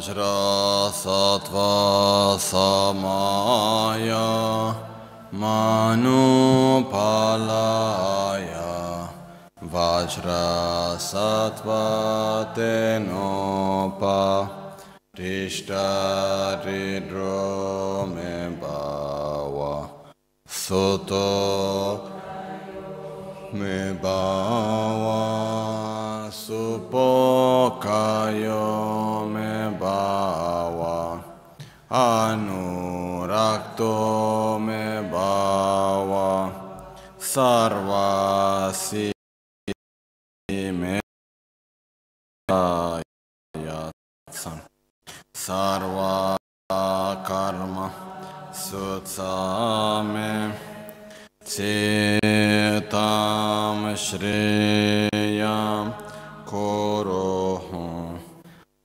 वज्रसत्त्वसमाय मनुपालाय वज्रसत्त्वतेनोपा तिष्ठरिद्रोमे भाव सुतो मे भाव सुपोकायो तो मे भाव सर्वासी में सर्वा कर्म सुत्साम चेताम श्रेयाम कोरो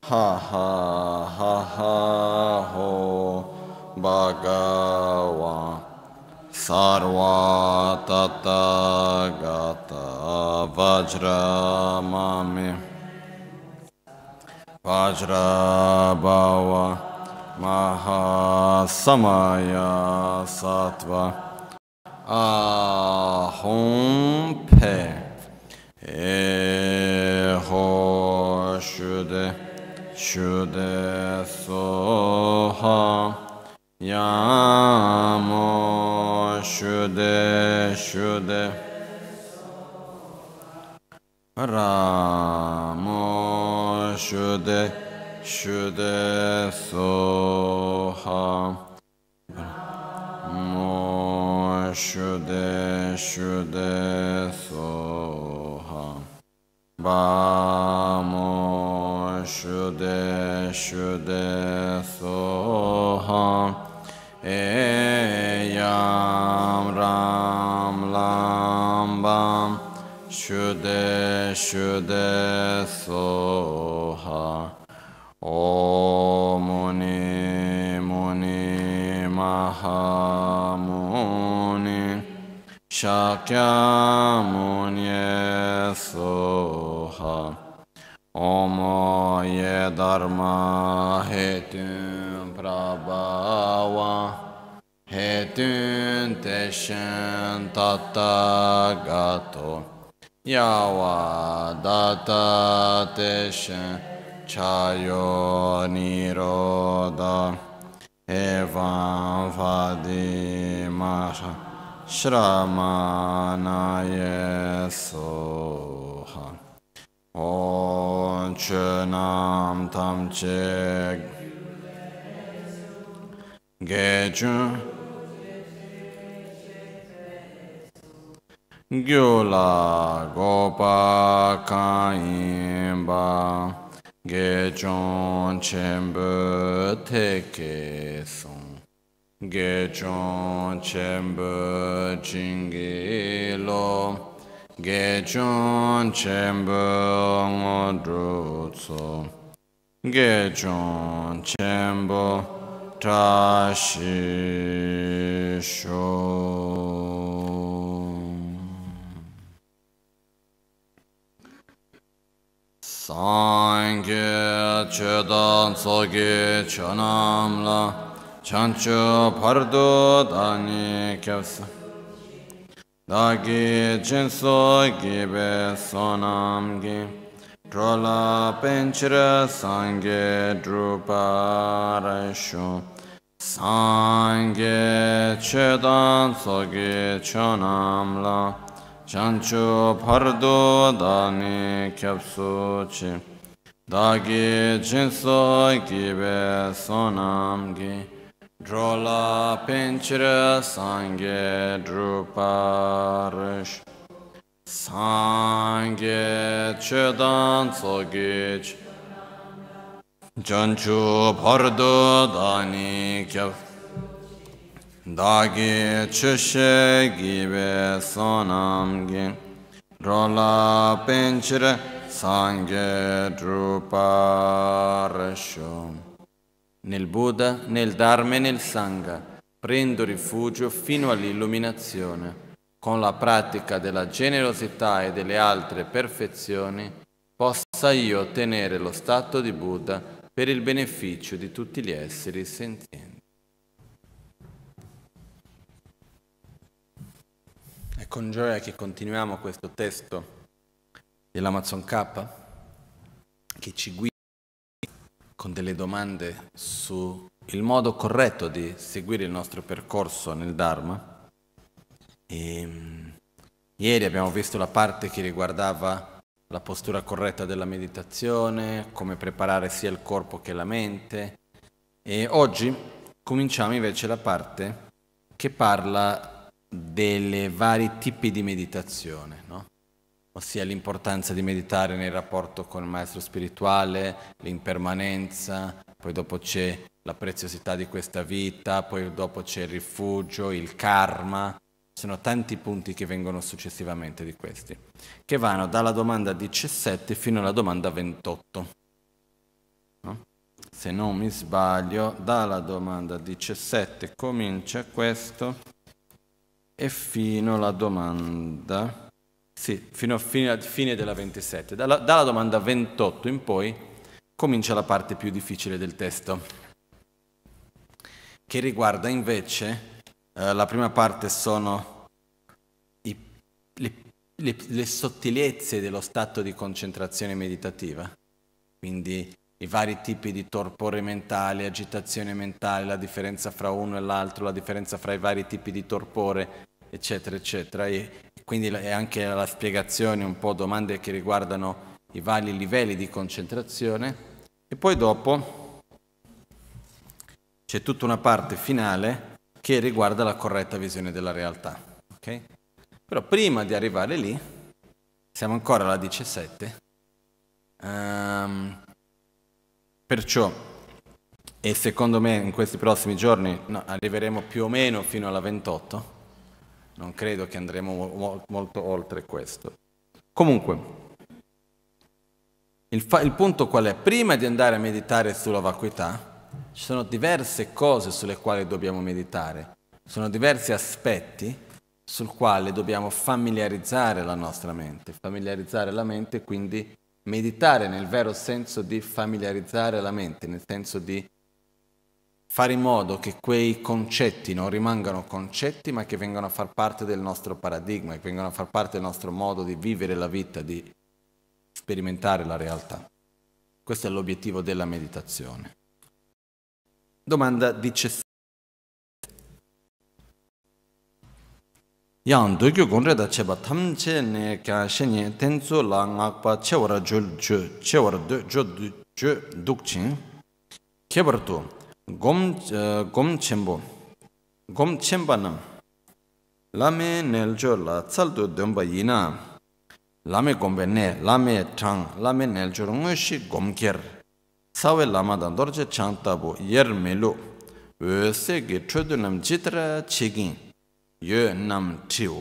हा हा हा हा हो बागा सर्वाततागता वज्रमामि वज्रभाव महासमय सत्व आहुं फे एहो शुदे शुदे सोहा या şude şude Ramo şude şude soha Mo şude şude soha Ba, Bamo şude şude shuddha soha o muni muni maha muni shakya muni soha Om ye dharma hetun prabhava hetun teshen tatagato yawa data teshen chayo niroda evan vadi maha shramanaya soha on chönam tam chek gechun gyula gopa kainba gechon chenpo teke son gechon chenpo chingilo gechon chenpo ngodrutso gechon chenpo tashisho Sāṅgye chedan sōgye chanām lā Chanchu pardu dāni Dagi Dāgi gibe gībe sōnām gī Trola penchira sāṅgye drūpa raishu chedan chedān sōgye chanām chanchu pardo dani kyapsu chi dagi jinso gibe sonam gi drola pinchira sangye druparish sangye chedan tsogich chanchu pardo dani kyapsu dāgī chūshē gībē sōnām gī rōlā pēnchirē sāngē drūpā rāshō nel Buddha, nel Dharma e nel Sangha prendo rifugio fino all'illuminazione con la pratica della generosità e delle altre perfezioni possa io ottenere lo stato di Buddha per il beneficio di tutti gli esseri senzienti È con gioia che continuiamo questo testo dell'Amazon K che ci guida con delle domande sul modo corretto di seguire il nostro percorso nel Dharma. E, ehm, ieri abbiamo visto la parte che riguardava la postura corretta della meditazione, come preparare sia il corpo che la mente e oggi cominciamo invece la parte che parla delle vari tipi di meditazione, no? ossia l'importanza di meditare nel rapporto con il maestro spirituale, l'impermanenza, poi dopo c'è la preziosità di questa vita, poi dopo c'è il rifugio, il karma, sono tanti punti che vengono successivamente di questi, che vanno dalla domanda 17 fino alla domanda 28. No? Se non mi sbaglio, dalla domanda 17 comincia questo e fino alla domanda, sì, fino a fine, fine della 27. Dalla, dalla domanda 28 in poi comincia la parte più difficile del testo, che riguarda invece, eh, la prima parte sono i, le, le, le sottigliezze dello stato di concentrazione meditativa, quindi i vari tipi di torpore mentale, agitazione mentale, la differenza fra uno e l'altro, la differenza fra i vari tipi di torpore, eccetera, eccetera. E quindi è anche la spiegazione, un po' domande che riguardano i vari livelli di concentrazione. E poi dopo c'è tutta una parte finale che riguarda la corretta visione della realtà. Okay? Però prima di arrivare lì, siamo ancora alla 17. Um, ehm, Perciò, e secondo me in questi prossimi giorni no, arriveremo più o meno fino alla 28, non credo che andremo molto oltre questo. Comunque, il, il punto qual è? Prima di andare a meditare sulla vacuità, ci sono diverse cose sulle quali dobbiamo meditare, sono diversi aspetti sul quale dobbiamo familiarizzare la nostra mente, familiarizzare la mente quindi meditare nel vero senso di familiarizzare la mente, nel senso di fare in modo che quei concetti non rimangano concetti, ma che vengano a far parte del nostro paradigma, che vengano a far parte del nostro modo di vivere la vita, di sperimentare la realtà. Questo è l'obiettivo della meditazione. Domanda 17. yāng dōkyō gōngzhē dā chē bā tam chē nē kia shēnyē tēn tsō lā ngāk bā chē wā rā jō jō, chē wā rā dō jō dō jō dōk chīng kē bā rā tō gōm chēn bō, shī wē sē yö nam chiyo.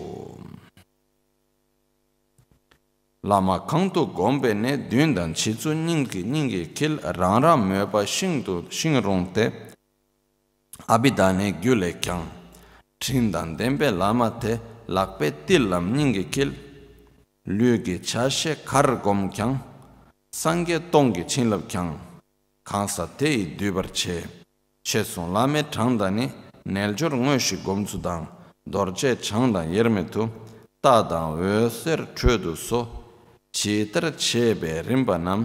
Lama kang gombe ne dyn chizu nyingi nyingi kil rang rang myo shing tu te abidane gyule kyang. Trindan denbe lama te lakpe til lam kil chashe kar gom kyang kyang kansa che. Che lame neljor dang. dorje changdan yermetu ta dan we ser chödu so chetar chebe rimba nam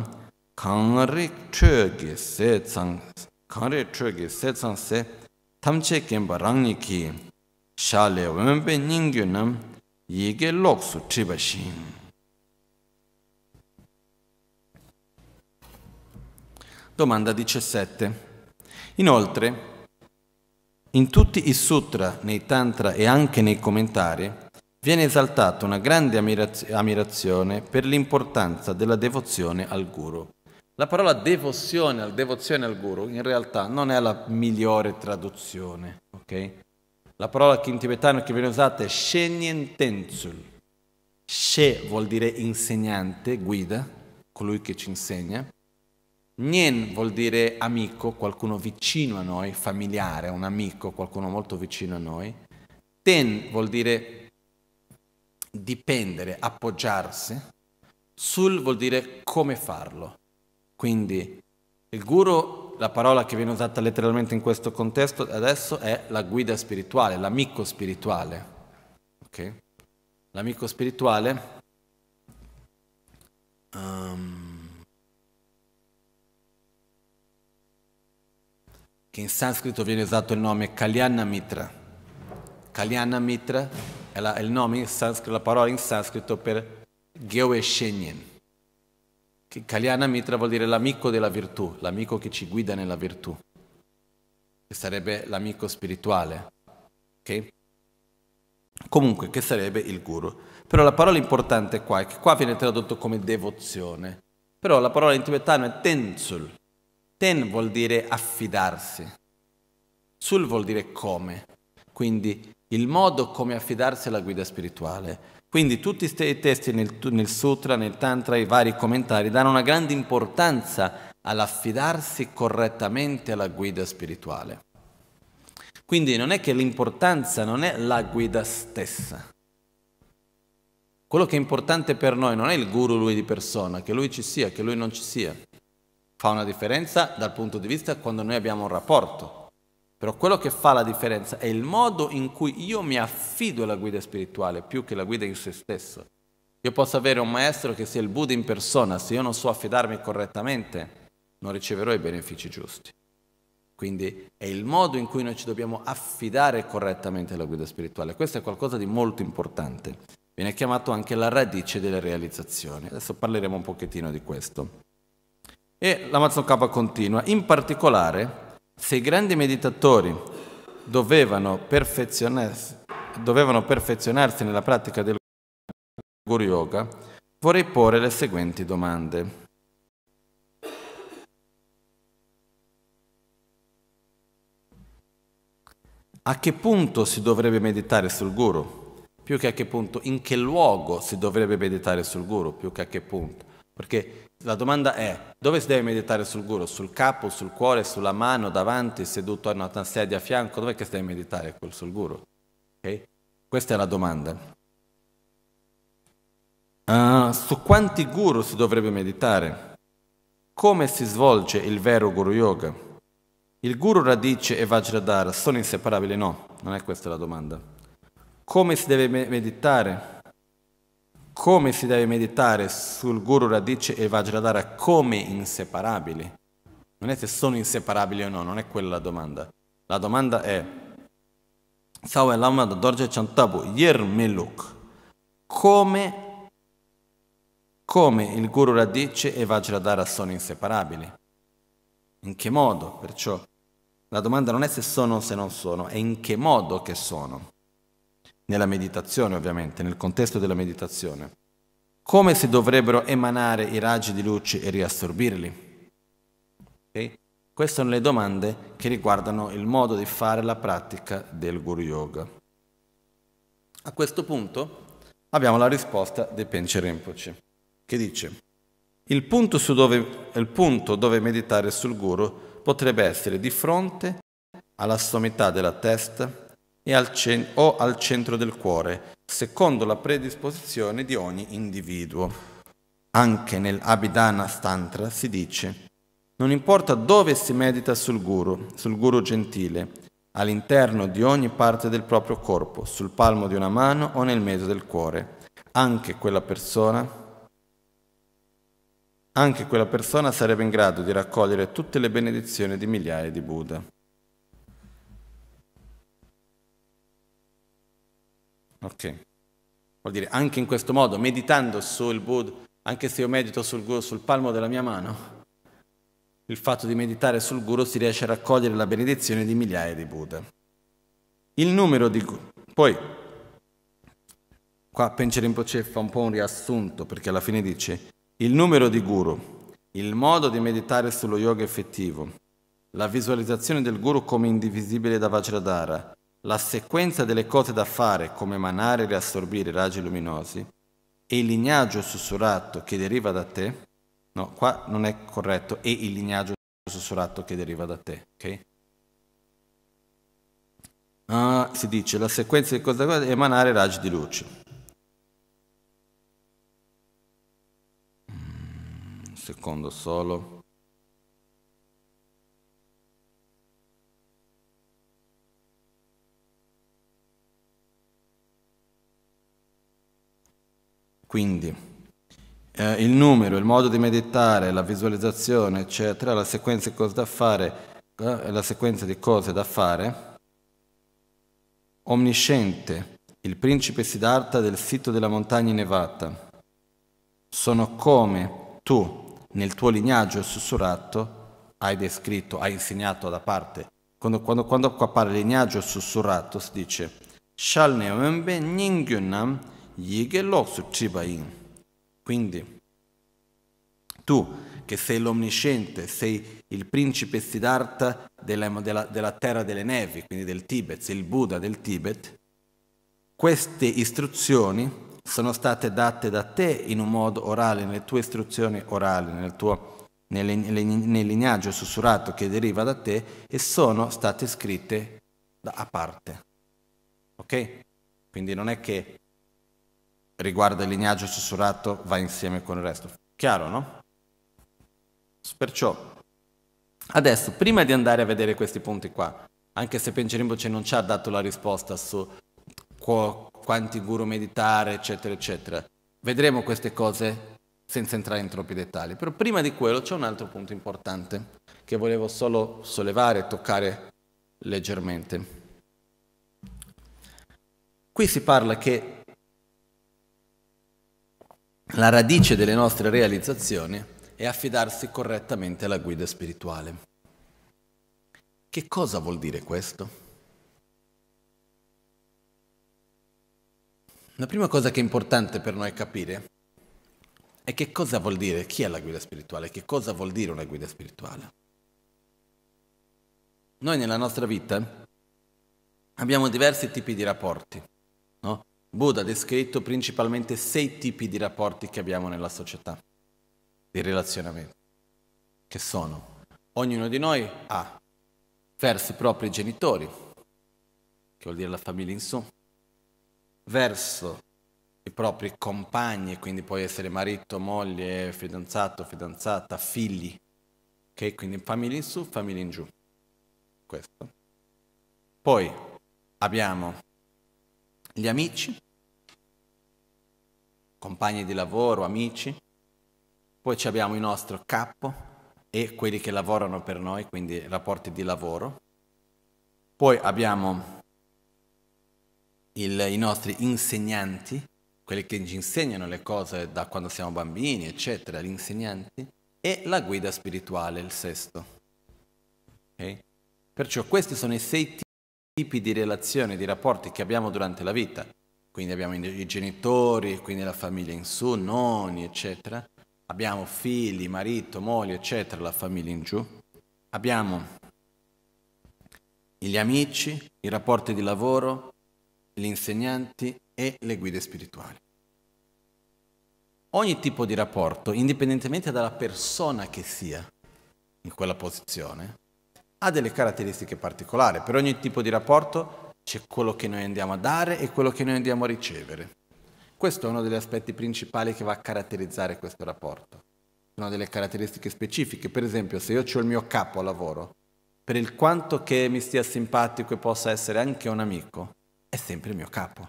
kangri chöge se chang chöge se se tamche kem barang ni ki nam yige loksu su triba shin domanda 17 inoltre In tutti i sutra, nei tantra e anche nei commentari, viene esaltata una grande ammirazione per l'importanza della devozione al guru. La parola devozione al devozione al guru in realtà non è la migliore traduzione, ok? La parola che in tibetano che viene usata è shenyen shenyentensul. She vuol dire insegnante, guida, colui che ci insegna. Nien vuol dire amico, qualcuno vicino a noi, familiare, un amico, qualcuno molto vicino a noi. Ten vuol dire dipendere, appoggiarsi. Sul vuol dire come farlo. Quindi il guru, la parola che viene usata letteralmente in questo contesto adesso è la guida spirituale, l'amico spirituale. Okay? L'amico spirituale... Um, che in sanscrito viene usato il nome Kalyana Mitra. Kalyana Mitra è, la, il nome in sanscrito, la parola in sanscrito per Gyoeshenyen. Kalyana Mitra vuol dire l'amico della virtù, l'amico che ci guida nella virtù, che sarebbe l'amico spirituale. Okay? Comunque, che sarebbe il guru. Però la parola importante qua è che qua viene tradotto come devozione. Però la parola in tibetano è tensul, Ten vuol dire affidarsi. Sul vuol dire come. Quindi il modo come affidarsi alla guida spirituale. Quindi tutti i testi nel, nel sutra, nel tantra, i vari commentari danno una grande importanza all'affidarsi correttamente alla guida spirituale. Quindi non è che l'importanza non è la guida stessa. Quello che è importante per noi non è il guru lui di persona, che lui ci sia, che lui non ci sia fa una differenza dal punto di vista quando noi abbiamo un rapporto, però quello che fa la differenza è il modo in cui io mi affido alla guida spirituale più che la guida in se stesso. Io posso avere un maestro che sia il Buddha in persona, se io non so affidarmi correttamente non riceverò i benefici giusti. Quindi è il modo in cui noi ci dobbiamo affidare correttamente alla guida spirituale. Questo è qualcosa di molto importante. Viene chiamato anche la radice delle realizzazioni. Adesso parleremo un pochettino di questo. E l'Amazon K continua, in particolare se i grandi meditatori dovevano, dovevano perfezionarsi nella pratica del Guru Yoga, vorrei porre le seguenti domande. A che punto si dovrebbe meditare sul Guru? Più che a che punto, in che luogo si dovrebbe meditare sul Guru? Più che a che punto? Perché la domanda è, dove si deve meditare sul guru? Sul capo, sul cuore, sulla mano, davanti, seduto a una sedia a fianco? Dov'è che si deve meditare sul guru? Okay? Questa è la domanda. Uh, su quanti guru si dovrebbe meditare? Come si svolge il vero guru yoga? Il guru radice e Vajradhara sono inseparabili? No, non è questa la domanda. Come si deve meditare? come si deve meditare sul guru radice e Vajradhara come inseparabili. Non è se sono inseparabili o no, non è quella la domanda. La domanda è Sawa Lama Dorje Chantabu Yer come come il guru radice e Vajradhara sono inseparabili. In che modo? Perciò la domanda non è se sono o se non sono, è in che modo che sono nella meditazione ovviamente, nel contesto della meditazione, come si dovrebbero emanare i raggi di luce e riassorbirli? Okay? Queste sono le domande che riguardano il modo di fare la pratica del Guru Yoga. A questo punto abbiamo la risposta di Penche Rinpoche, che dice il punto, dove, il punto dove meditare sul Guru potrebbe essere di fronte alla sommità della testa al cent- o al centro del cuore, secondo la predisposizione di ogni individuo. Anche nel Abhidhana Stantra si dice, non importa dove si medita sul guru, sul guru gentile, all'interno di ogni parte del proprio corpo, sul palmo di una mano o nel mezzo del cuore, anche quella persona anche quella persona sarebbe in grado di raccogliere tutte le benedizioni di migliaia di Buddha. Ok? Vuol dire anche in questo modo, meditando sul Buddha, anche se io medito sul Guru sul palmo della mia mano, il fatto di meditare sul Guru si riesce a raccogliere la benedizione di migliaia di Buddha. Il numero di Guru. Poi, qua Penche Rinpoche fa un po' un riassunto perché alla fine dice il numero di Guru, il modo di meditare sullo yoga effettivo, la visualizzazione del Guru come indivisibile da Vajradhara, la sequenza delle cose da fare come emanare e riassorbire i raggi luminosi e il lignaggio sussurrato che deriva da te, no, qua non è corretto, e il lignaggio sussurrato che deriva da te, ok? Ah, si dice la sequenza di cose da fare è emanare raggi di luce. Mm, un secondo solo. Quindi eh, il numero, il modo di meditare, la visualizzazione, eccetera, la sequenza di cose da fare, eh, la sequenza di cose da fare, omnisciente, il principe Siddhartha del sito della montagna nevata, sono come tu nel tuo lignaggio sussurrato hai descritto, hai insegnato da parte. Quando, quando, quando appare lignaggio sussurrato si dice Shalne Nyingyunam yige loksu tribain. Quindi, tu che sei l'omnisciente, sei il principe Siddhartha della, della, della terra delle nevi, quindi del Tibet, sei il Buddha del Tibet, queste istruzioni sono state date da te in un modo orale, nelle tue istruzioni orali, nel tuo nel, nel, nel lignaggio sussurrato che deriva da te e sono state scritte da, a parte. Ok? Quindi non è che riguarda il lineaggio sussurrato va insieme con il resto. Chiaro, no? Perciò, adesso, prima di andare a vedere questi punti qua, anche se Pencerimboce non ci ha dato la risposta su qu- quanti guru meditare, eccetera, eccetera, vedremo queste cose senza entrare in troppi dettagli. Però prima di quello c'è un altro punto importante che volevo solo sollevare e toccare leggermente. Qui si parla che la radice delle nostre realizzazioni è affidarsi correttamente alla guida spirituale. Che cosa vuol dire questo? La prima cosa che è importante per noi capire è che cosa vuol dire, chi è la guida spirituale, che cosa vuol dire una guida spirituale. Noi nella nostra vita abbiamo diversi tipi di rapporti, no? Buddha ha descritto principalmente sei tipi di rapporti che abbiamo nella società, di relazionamento, che sono ognuno di noi ha verso i propri genitori, che vuol dire la famiglia in su, verso i propri compagni, quindi può essere marito, moglie, fidanzato, fidanzata, figli, ok? Quindi famiglia in su, famiglia in giù. Questo. Poi abbiamo gli amici, compagni di lavoro, amici, poi abbiamo il nostro capo e quelli che lavorano per noi, quindi rapporti di lavoro. Poi abbiamo il, i nostri insegnanti, quelli che ci insegnano le cose da quando siamo bambini, eccetera, gli insegnanti, e la guida spirituale, il sesto. Okay? Perciò questi sono i sei tipi tipi di relazioni, di rapporti che abbiamo durante la vita, quindi abbiamo i genitori, quindi la famiglia in su, nonni, eccetera, abbiamo figli, marito, moglie, eccetera, la famiglia in giù, abbiamo gli amici, i rapporti di lavoro, gli insegnanti e le guide spirituali. Ogni tipo di rapporto, indipendentemente dalla persona che sia in quella posizione, ha delle caratteristiche particolari. Per ogni tipo di rapporto c'è quello che noi andiamo a dare e quello che noi andiamo a ricevere. Questo è uno degli aspetti principali che va a caratterizzare questo rapporto. Sono delle caratteristiche specifiche, per esempio se io ho il mio capo a lavoro, per il quanto che mi stia simpatico e possa essere anche un amico, è sempre il mio capo.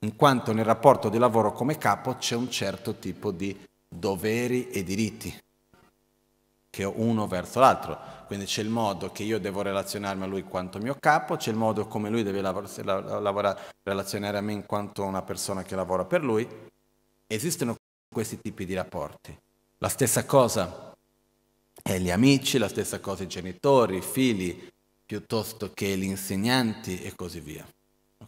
In quanto nel rapporto di lavoro come capo c'è un certo tipo di doveri e diritti che ho uno verso l'altro quindi c'è il modo che io devo relazionarmi a lui in quanto mio capo, c'è il modo come lui deve lavorare, relazionare a me in quanto una persona che lavora per lui. Esistono questi tipi di rapporti. La stessa cosa è gli amici, la stessa cosa i genitori, i figli, piuttosto che gli insegnanti e così via.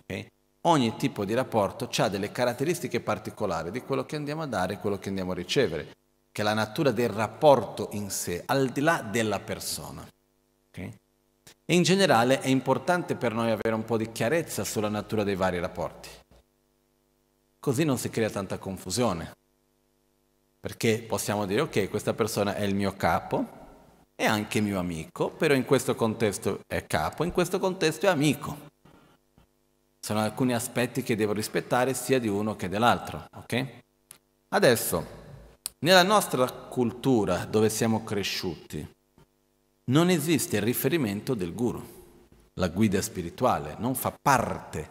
Okay? Ogni tipo di rapporto ha delle caratteristiche particolari di quello che andiamo a dare e quello che andiamo a ricevere che è la natura del rapporto in sé, al di là della persona. Okay? E in generale è importante per noi avere un po' di chiarezza sulla natura dei vari rapporti. Così non si crea tanta confusione. Perché possiamo dire, ok, questa persona è il mio capo, è anche mio amico, però in questo contesto è capo, in questo contesto è amico. Sono alcuni aspetti che devo rispettare sia di uno che dell'altro, ok? Adesso, nella nostra cultura dove siamo cresciuti non esiste il riferimento del guru, la guida spirituale, non fa parte,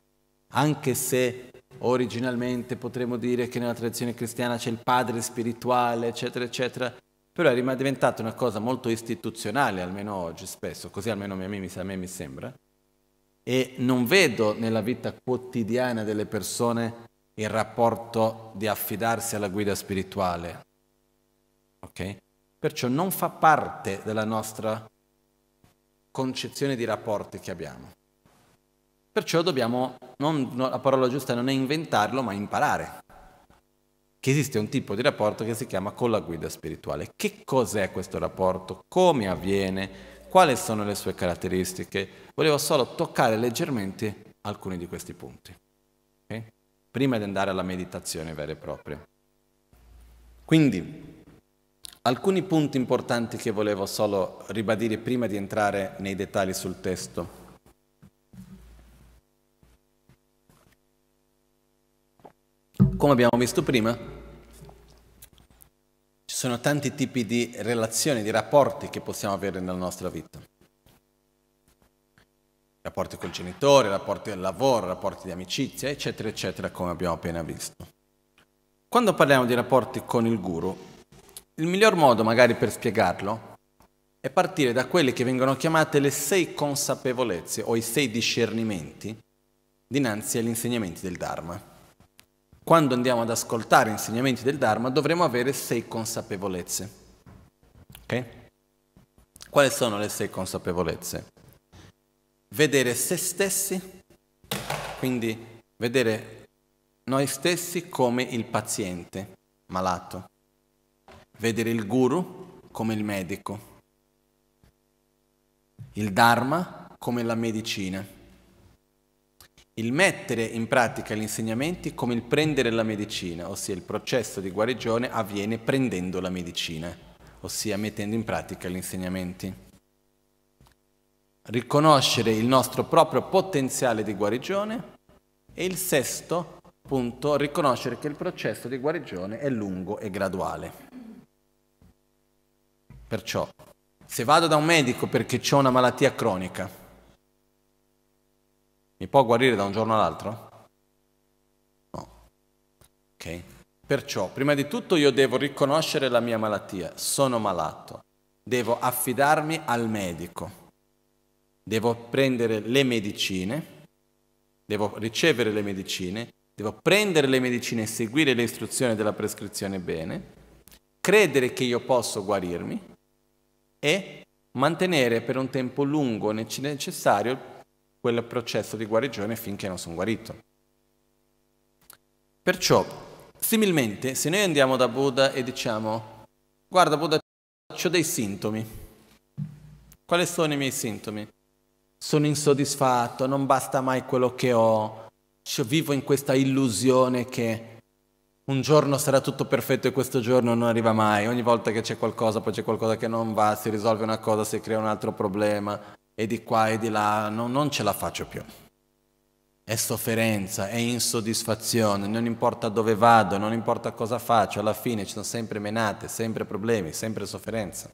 anche se originalmente potremmo dire che nella tradizione cristiana c'è il padre spirituale, eccetera, eccetera, però è diventata una cosa molto istituzionale, almeno oggi spesso, così almeno a me mi sembra, e non vedo nella vita quotidiana delle persone il rapporto di affidarsi alla guida spirituale, ok? Perciò non fa parte della nostra concezione di rapporti che abbiamo. Perciò dobbiamo, non, no, la parola giusta non è inventarlo, ma imparare che esiste un tipo di rapporto che si chiama con la guida spirituale. Che cos'è questo rapporto? Come avviene? Quali sono le sue caratteristiche? Volevo solo toccare leggermente alcuni di questi punti, okay? prima di andare alla meditazione vera e propria. Quindi, Alcuni punti importanti che volevo solo ribadire prima di entrare nei dettagli sul testo. Come abbiamo visto prima, ci sono tanti tipi di relazioni, di rapporti che possiamo avere nella nostra vita. Rapporti col genitore, rapporti al lavoro, rapporti di amicizia, eccetera, eccetera, come abbiamo appena visto. Quando parliamo di rapporti con il guru, il miglior modo magari per spiegarlo è partire da quelle che vengono chiamate le sei consapevolezze o i sei discernimenti dinanzi agli insegnamenti del Dharma. Quando andiamo ad ascoltare insegnamenti del Dharma dovremo avere sei consapevolezze. Ok? Quali sono le sei consapevolezze? Vedere se stessi, quindi vedere noi stessi come il paziente malato, vedere il guru come il medico, il Dharma come la medicina, il mettere in pratica gli insegnamenti come il prendere la medicina, ossia il processo di guarigione avviene prendendo la medicina, ossia mettendo in pratica gli insegnamenti. Riconoscere il nostro proprio potenziale di guarigione e il sesto punto, riconoscere che il processo di guarigione è lungo e graduale. Perciò, se vado da un medico perché ho una malattia cronica, mi può guarire da un giorno all'altro? No. Ok? Perciò, prima di tutto io devo riconoscere la mia malattia, sono malato, devo affidarmi al medico, devo prendere le medicine, devo ricevere le medicine, devo prendere le medicine e seguire le istruzioni della prescrizione bene, credere che io posso guarirmi e mantenere per un tempo lungo necessario quel processo di guarigione finché non sono guarito. Perciò, similmente, se noi andiamo da Buddha e diciamo, guarda Buddha, ho dei sintomi. Quali sono i miei sintomi? Sono insoddisfatto, non basta mai quello che ho, cioè, vivo in questa illusione che un giorno sarà tutto perfetto e questo giorno non arriva mai. Ogni volta che c'è qualcosa, poi c'è qualcosa che non va, si risolve una cosa, si crea un altro problema e di qua e di là, no, non ce la faccio più. È sofferenza, è insoddisfazione, non importa dove vado, non importa cosa faccio, alla fine ci sono sempre menate, sempre problemi, sempre sofferenza.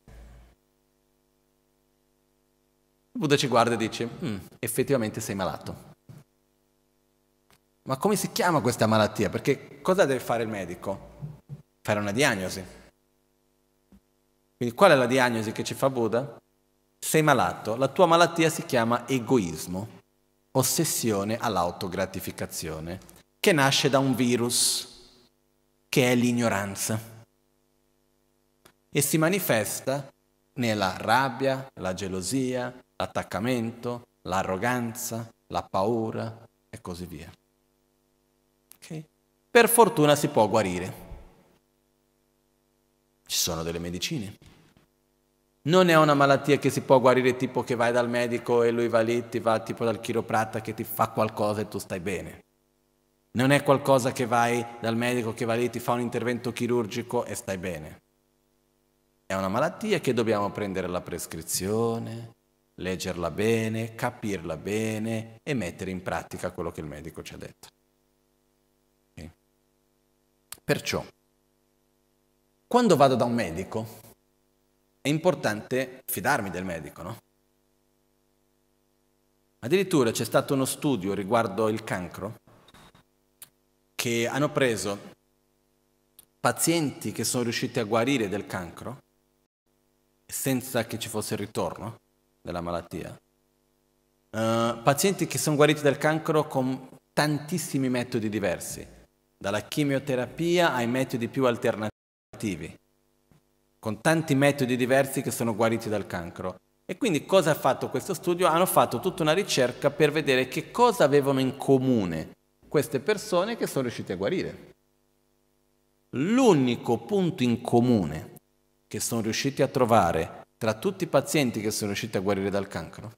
Buddha ci guarda e dice, mm, effettivamente sei malato. Ma come si chiama questa malattia? Perché cosa deve fare il medico? Fare una diagnosi. Quindi qual è la diagnosi che ci fa Buddha? Sei malato, la tua malattia si chiama egoismo, ossessione all'autogratificazione, che nasce da un virus, che è l'ignoranza, e si manifesta nella rabbia, la gelosia, l'attaccamento, l'arroganza, la paura e così via per fortuna si può guarire. Ci sono delle medicine. Non è una malattia che si può guarire tipo che vai dal medico e lui va lì, ti va tipo dal chiropratta che ti fa qualcosa e tu stai bene. Non è qualcosa che vai dal medico che va lì, ti fa un intervento chirurgico e stai bene. È una malattia che dobbiamo prendere la prescrizione, leggerla bene, capirla bene e mettere in pratica quello che il medico ci ha detto. Perciò, quando vado da un medico, è importante fidarmi del medico, no? Addirittura c'è stato uno studio riguardo il cancro che hanno preso pazienti che sono riusciti a guarire del cancro senza che ci fosse il ritorno della malattia, uh, pazienti che sono guariti dal cancro con tantissimi metodi diversi, dalla chimioterapia ai metodi più alternativi, con tanti metodi diversi che sono guariti dal cancro. E quindi cosa ha fatto questo studio? Hanno fatto tutta una ricerca per vedere che cosa avevano in comune queste persone che sono riuscite a guarire. L'unico punto in comune che sono riusciti a trovare tra tutti i pazienti che sono riusciti a guarire dal cancro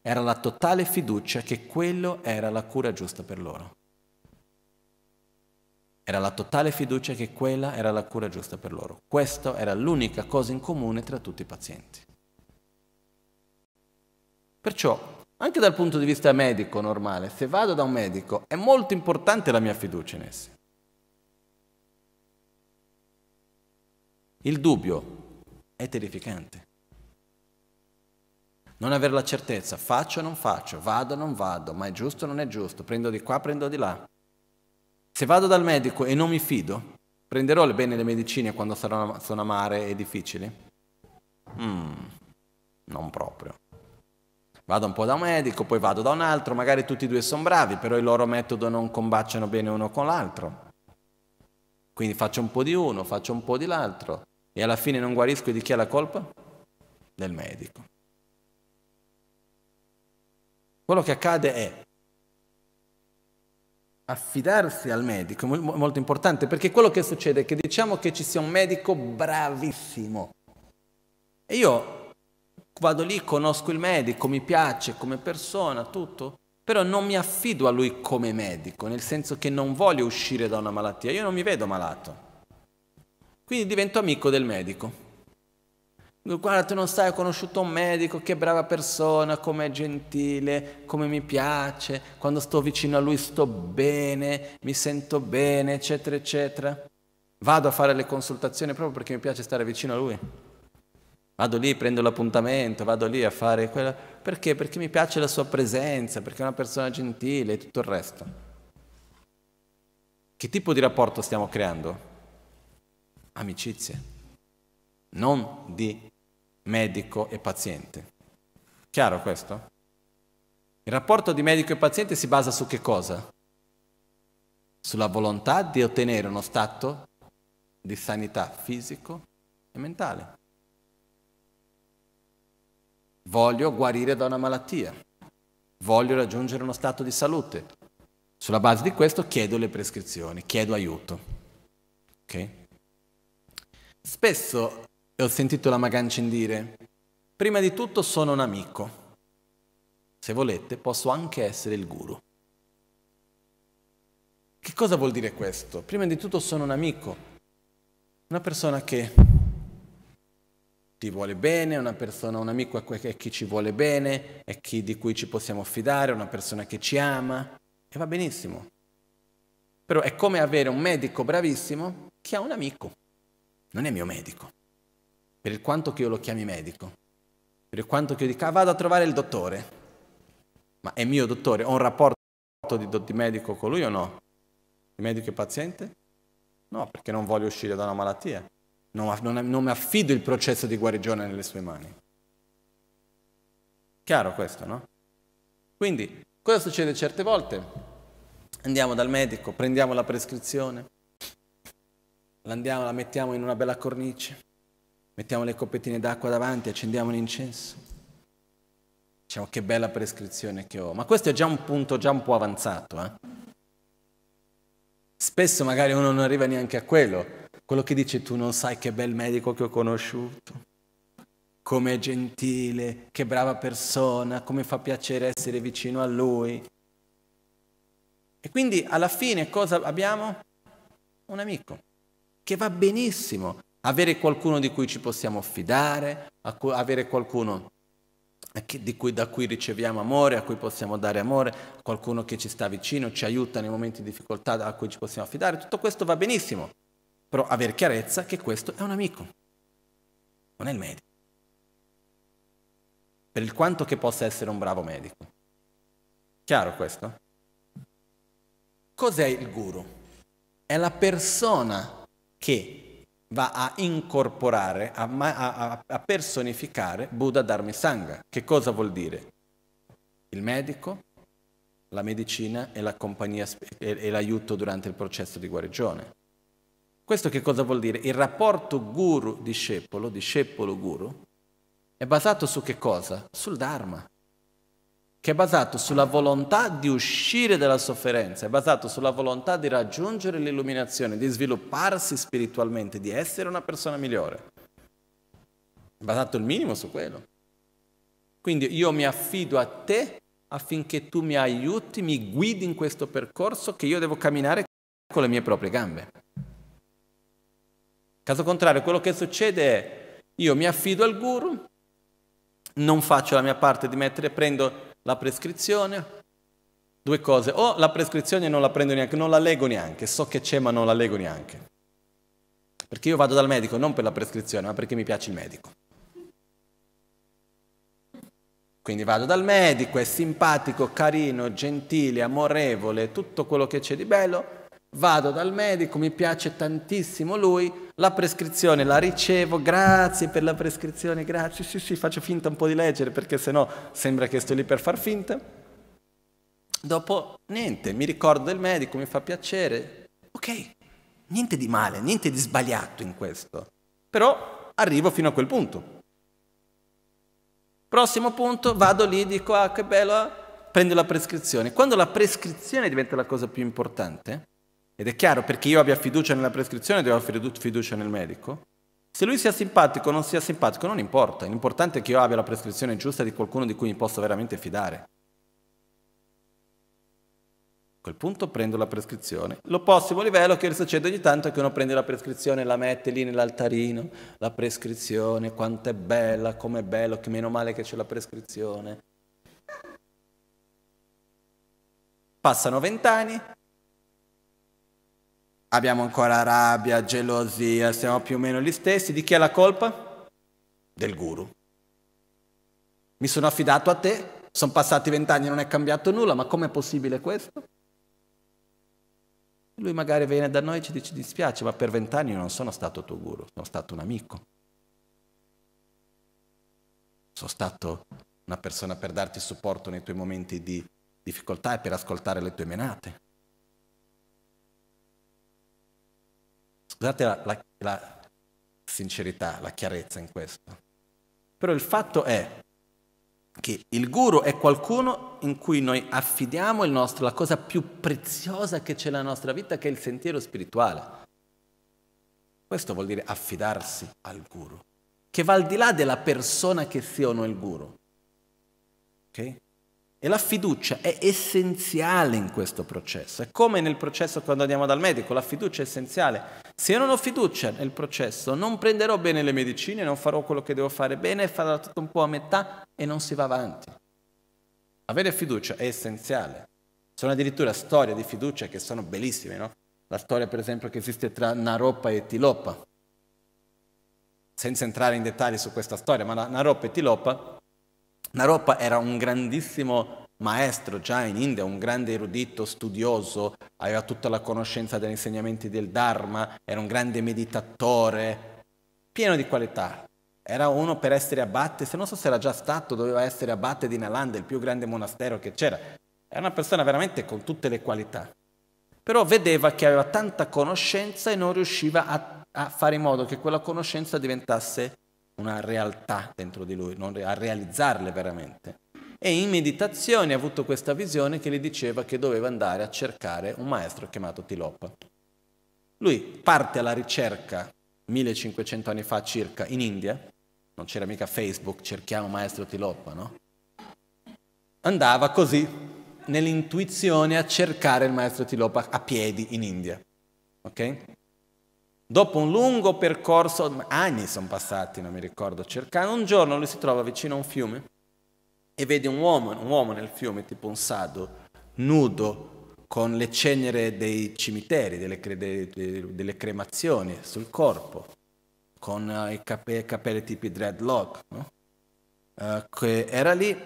era la totale fiducia che quello era la cura giusta per loro. Era la totale fiducia che quella era la cura giusta per loro. Questa era l'unica cosa in comune tra tutti i pazienti. Perciò, anche dal punto di vista medico normale, se vado da un medico, è molto importante la mia fiducia in essi. Il dubbio è terrificante. Non avere la certezza, faccio o non faccio, vado o non vado, ma è giusto o non è giusto, prendo di qua, prendo di là. Se vado dal medico e non mi fido, prenderò bene le medicine quando saranno, sono amare e difficili? Mm, non proprio. Vado un po' da un medico, poi vado da un altro, magari tutti e due sono bravi, però il loro metodo non combaciano bene uno con l'altro. Quindi faccio un po' di uno, faccio un po' di l'altro e alla fine non guarisco di chi è la colpa? Del medico. Quello che accade è affidarsi al medico è molto importante perché quello che succede è che diciamo che ci sia un medico bravissimo e io vado lì, conosco il medico, mi piace come persona, tutto, però non mi affido a lui come medico, nel senso che non voglio uscire da una malattia, io non mi vedo malato. Quindi divento amico del medico. Guarda, tu non sai, ho conosciuto un medico, che brava persona, com'è gentile, come mi piace, quando sto vicino a lui sto bene, mi sento bene, eccetera, eccetera. Vado a fare le consultazioni proprio perché mi piace stare vicino a lui. Vado lì, prendo l'appuntamento, vado lì a fare quella... Perché? Perché mi piace la sua presenza, perché è una persona gentile e tutto il resto. Che tipo di rapporto stiamo creando? Amicizie non di medico e paziente. Chiaro questo? Il rapporto di medico e paziente si basa su che cosa? Sulla volontà di ottenere uno stato di sanità fisico e mentale. Voglio guarire da una malattia, voglio raggiungere uno stato di salute. Sulla base di questo chiedo le prescrizioni, chiedo aiuto. Okay? Spesso e ho sentito la Magancin dire, prima di tutto sono un amico. Se volete posso anche essere il guru. Che cosa vuol dire questo? Prima di tutto sono un amico, una persona che ti vuole bene, una persona, un amico è chi ci vuole bene, è chi di cui ci possiamo fidare, una persona che ci ama e va benissimo. Però è come avere un medico bravissimo che ha un amico, non è mio medico per il quanto che io lo chiami medico, per il quanto che io dica ah, vado a trovare il dottore, ma è mio dottore, ho un rapporto di, di medico con lui o no? Di medico e paziente? No, perché non voglio uscire da una malattia. Non, non, non mi affido il processo di guarigione nelle sue mani. Chiaro questo, no? Quindi, cosa succede certe volte? Andiamo dal medico, prendiamo la prescrizione, la mettiamo in una bella cornice, Mettiamo le coppettine d'acqua davanti, accendiamo l'incenso. Diciamo che bella prescrizione che ho. Ma questo è già un punto già un po' avanzato. Eh? Spesso magari uno non arriva neanche a quello. Quello che dice tu non sai che bel medico che ho conosciuto come è gentile, che brava persona, come fa piacere essere vicino a lui. E quindi alla fine cosa abbiamo? Un amico che va benissimo, avere qualcuno di cui ci possiamo fidare, avere qualcuno cui, da cui riceviamo amore, a cui possiamo dare amore, qualcuno che ci sta vicino, ci aiuta nei momenti di difficoltà, a cui ci possiamo affidare, tutto questo va benissimo, però avere chiarezza che questo è un amico, non è il medico. Per il quanto che possa essere un bravo medico. Chiaro questo? Cos'è il guru? È la persona che va a incorporare, a, a, a personificare Buddha Dharma Sangha. Che cosa vuol dire? Il medico, la medicina e, la compagnia, e l'aiuto durante il processo di guarigione. Questo che cosa vuol dire? Il rapporto guru-discepolo, discepolo-guru, è basato su che cosa? Sul Dharma che è basato sulla volontà di uscire dalla sofferenza, è basato sulla volontà di raggiungere l'illuminazione, di svilupparsi spiritualmente, di essere una persona migliore. È basato il minimo su quello. Quindi io mi affido a te affinché tu mi aiuti, mi guidi in questo percorso che io devo camminare con le mie proprie gambe. Caso contrario, quello che succede è io mi affido al guru, non faccio la mia parte di mettere, prendo la prescrizione. Due cose, o la prescrizione non la prendo neanche, non la leggo neanche, so che c'è ma non la leggo neanche. Perché io vado dal medico non per la prescrizione, ma perché mi piace il medico. Quindi vado dal medico, è simpatico, carino, gentile, amorevole, tutto quello che c'è di bello. Vado dal medico, mi piace tantissimo lui, la prescrizione la ricevo, grazie per la prescrizione, grazie, sì sì, faccio finta un po' di leggere perché sennò sembra che sto lì per far finta. Dopo, niente, mi ricordo del medico, mi fa piacere. Ok, niente di male, niente di sbagliato in questo. Però arrivo fino a quel punto. Prossimo punto, vado lì, dico, ah che bello, ah. prendo la prescrizione. Quando la prescrizione diventa la cosa più importante, ed è chiaro, perché io abbia fiducia nella prescrizione, devo avere fiducia nel medico. Se lui sia simpatico o non sia simpatico, non importa. L'importante è che io abbia la prescrizione giusta di qualcuno di cui mi posso veramente fidare. A quel punto prendo la prescrizione. Lo prossimo livello che succede ogni tanto è che uno prende la prescrizione, e la mette lì nell'altarino, la prescrizione, quanto è bella, com'è bello, che meno male che c'è la prescrizione. Passano vent'anni, abbiamo ancora rabbia, gelosia, siamo più o meno gli stessi. Di chi è la colpa? Del guru. Mi sono affidato a te, sono passati vent'anni e non è cambiato nulla, ma com'è possibile questo? Lui magari viene da noi e ci dice dispiace, ma per vent'anni io non sono stato tuo guru, sono stato un amico. Sono stato una persona per darti supporto nei tuoi momenti di difficoltà e per ascoltare le tue menate. Scusate la, la, la sincerità, la chiarezza in questo. Però il fatto è che il guru è qualcuno in cui noi affidiamo nostro, la cosa più preziosa che c'è nella nostra vita, che è il sentiero spirituale. Questo vuol dire affidarsi al guru, che va al di là della persona che sia o no il guru. Okay? E la fiducia è essenziale in questo processo. È come nel processo quando andiamo dal medico, la fiducia è essenziale. Se io non ho fiducia nel processo, non prenderò bene le medicine, non farò quello che devo fare bene, farò tutto un po' a metà e non si va avanti. Avere fiducia è essenziale. Sono addirittura storie di fiducia che sono bellissime, no? La storia, per esempio, che esiste tra Naropa e Tilopa. Senza entrare in dettagli su questa storia, ma Naropa e Tilopa Naroppa era un grandissimo maestro già in India, un grande erudito, studioso, aveva tutta la conoscenza degli insegnamenti del Dharma, era un grande meditatore, pieno di qualità. Era uno per essere abate, se non so se era già stato, doveva essere abate di Nalanda, il più grande monastero che c'era. Era una persona veramente con tutte le qualità. Però vedeva che aveva tanta conoscenza e non riusciva a, a fare in modo che quella conoscenza diventasse una realtà dentro di lui, a realizzarle veramente. E in meditazione ha avuto questa visione che gli diceva che doveva andare a cercare un maestro chiamato Tilopa. Lui parte alla ricerca 1500 anni fa circa in India, non c'era mica Facebook, cerchiamo maestro Tilopa, no? Andava così nell'intuizione a cercare il maestro Tilopa a piedi in India. Okay? Dopo un lungo percorso, anni sono passati, non mi ricordo, cercando, un giorno lui si trova vicino a un fiume e vede un uomo, un uomo nel fiume, tipo un sado, nudo, con le cenere dei cimiteri, delle, cre- de- de- delle cremazioni sul corpo, con uh, i cape- capelli tipi dreadlock, no? uh, che era lì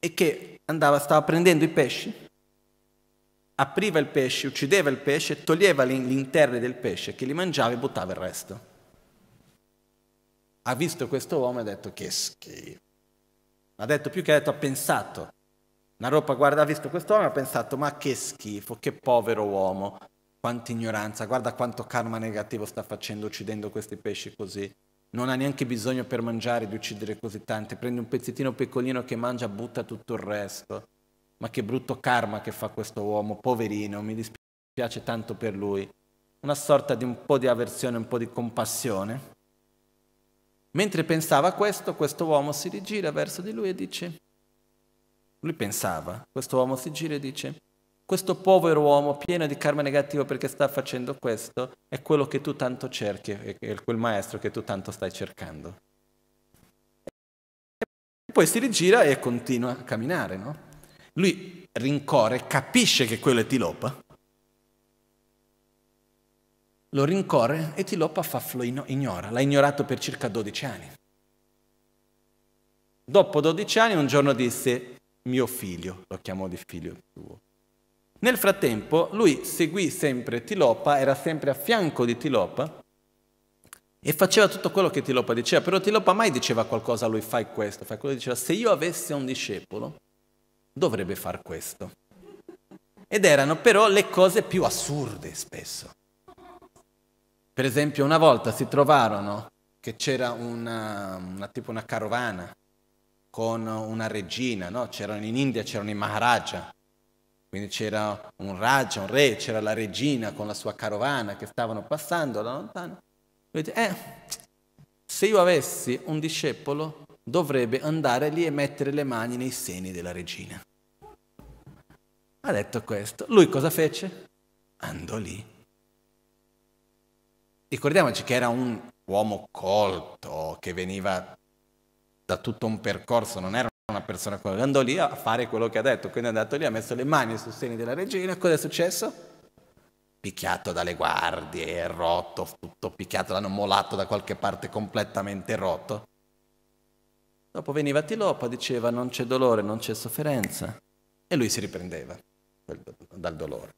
e che andava, stava prendendo i pesci apriva il pesce, uccideva il pesce, toglieva l'interno del pesce che li mangiava e buttava il resto. Ha visto questo uomo e ha detto che schifo. Ha detto più che ha detto, ha pensato. Naropa guarda, ha visto questo uomo e ha pensato ma che schifo, che povero uomo, quanta ignoranza, guarda quanto karma negativo sta facendo uccidendo questi pesci così. Non ha neanche bisogno per mangiare di uccidere così tanti, prende un pezzettino piccolino che mangia, butta tutto il resto. Ma che brutto karma che fa questo uomo, poverino, mi dispiace tanto per lui. Una sorta di un po' di avversione, un po' di compassione. Mentre pensava questo, questo uomo si rigira verso di lui e dice, lui pensava, questo uomo si gira e dice, questo povero uomo pieno di karma negativo perché sta facendo questo è quello che tu tanto cerchi, è quel maestro che tu tanto stai cercando. E poi si rigira e continua a camminare, no? Lui rincorre, capisce che quello è Tilopa, lo rincorre e Tilopa fa lo ignora, l'ha ignorato per circa 12 anni. Dopo 12 anni un giorno disse mio figlio, lo chiamò di figlio tuo. Nel frattempo lui seguì sempre Tilopa, era sempre a fianco di Tilopa e faceva tutto quello che Tilopa diceva, però Tilopa mai diceva qualcosa a lui, fai questo, fai quello, diceva se io avessi un discepolo, dovrebbe far questo. Ed erano però le cose più assurde spesso. Per esempio una volta si trovarono che c'era una, una tipo una carovana con una regina, no? c'erano in India c'erano i Maharaja, quindi c'era un Raja, un re, c'era la regina con la sua carovana che stavano passando da lontano. Lui dice, eh, se io avessi un discepolo dovrebbe andare lì e mettere le mani nei seni della regina. Ha detto questo. Lui cosa fece? Andò lì. Ricordiamoci che era un uomo colto, che veniva da tutto un percorso, non era una persona colta. Andò lì a fare quello che ha detto, quindi è andato lì, ha messo le mani sui seni della regina. Cosa è successo? Picchiato dalle guardie, rotto, tutto picchiato, l'hanno molato da qualche parte completamente rotto. Dopo veniva Tilopa, diceva non c'è dolore, non c'è sofferenza. E lui si riprendeva dal dolore.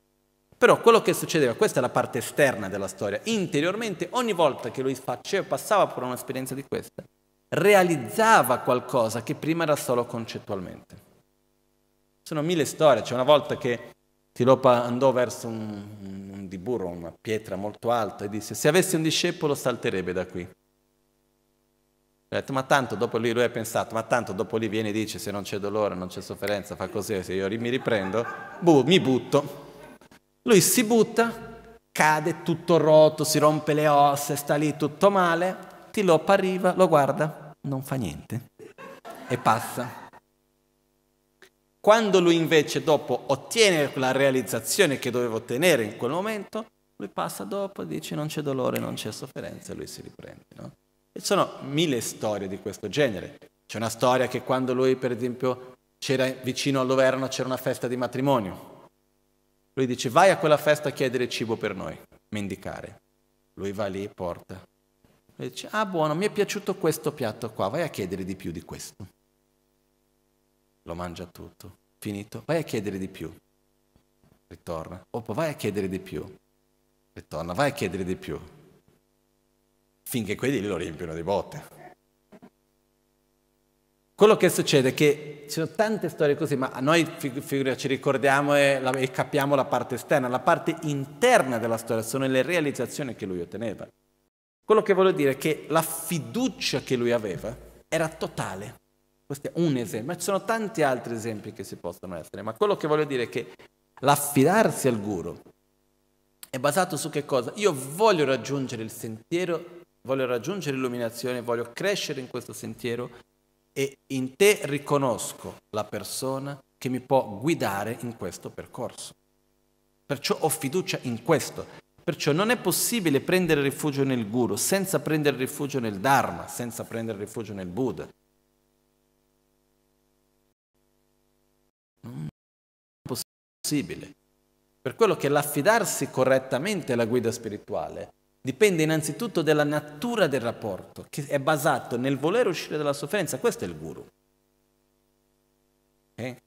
Però quello che succedeva, questa è la parte esterna della storia, interiormente ogni volta che lui faceva, passava per un'esperienza di questa, realizzava qualcosa che prima era solo concettualmente. Sono mille storie, c'è una volta che Tilopa andò verso un, un, un diburro, una pietra molto alta e disse se avessi un discepolo salterebbe da qui. Ho detto, ma tanto dopo lì lui ha pensato, ma tanto dopo lì viene e dice se non c'è dolore, non c'è sofferenza, fa così, se io mi riprendo, buh, mi butto. Lui si butta, cade tutto rotto, si rompe le ossa, sta lì tutto male, Tilop arriva, lo guarda, non fa niente e passa. Quando lui invece dopo ottiene la realizzazione che doveva ottenere in quel momento, lui passa dopo e dice non c'è dolore, non c'è sofferenza e lui si riprende. No? E sono mille storie di questo genere. C'è una storia che quando lui, per esempio, c'era vicino all'Overno, c'era una festa di matrimonio. Lui dice, vai a quella festa a chiedere cibo per noi, mendicare. Lui va lì, e porta. Lui dice, ah buono, mi è piaciuto questo piatto qua, vai a chiedere di più di questo. Lo mangia tutto, finito, vai a chiedere di più. Ritorna. Opa, vai a chiedere di più. Ritorna, vai a chiedere di più finché quelli lo riempiono di botte. Quello che succede è che ci sono tante storie così, ma noi ci ricordiamo e, e capiamo la parte esterna, la parte interna della storia sono le realizzazioni che lui otteneva. Quello che voglio dire è che la fiducia che lui aveva era totale. Questo è un esempio, ma ci sono tanti altri esempi che si possono essere, ma quello che voglio dire è che l'affidarsi al guru è basato su che cosa? Io voglio raggiungere il sentiero voglio raggiungere l'illuminazione, voglio crescere in questo sentiero e in te riconosco la persona che mi può guidare in questo percorso. Perciò ho fiducia in questo. Perciò non è possibile prendere rifugio nel guru senza prendere rifugio nel Dharma, senza prendere rifugio nel Buddha. Non è possibile. Per quello che l'affidarsi correttamente alla guida spirituale Dipende innanzitutto dalla natura del rapporto, che è basato nel volere uscire dalla sofferenza. Questo è il guru. Okay? Eh?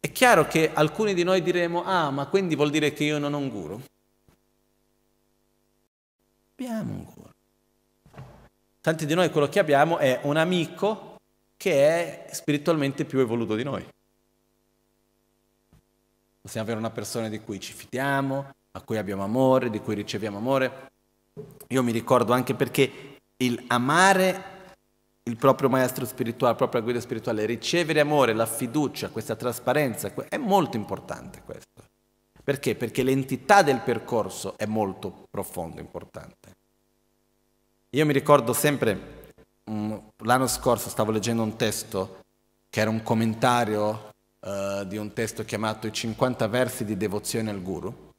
È chiaro che alcuni di noi diremo, ah, ma quindi vuol dire che io non ho un guru? Abbiamo un guru. Tanti di noi quello che abbiamo è un amico che è spiritualmente più evoluto di noi. Possiamo avere una persona di cui ci fidiamo, a cui abbiamo amore, di cui riceviamo amore. Io mi ricordo anche perché il amare il proprio maestro spirituale, la propria guida spirituale, ricevere amore, la fiducia, questa trasparenza, è molto importante questo. Perché? Perché l'entità del percorso è molto profonda, importante. Io mi ricordo sempre, mm, l'anno scorso stavo leggendo un testo che era un commentario uh, di un testo chiamato I 50 versi di devozione al guru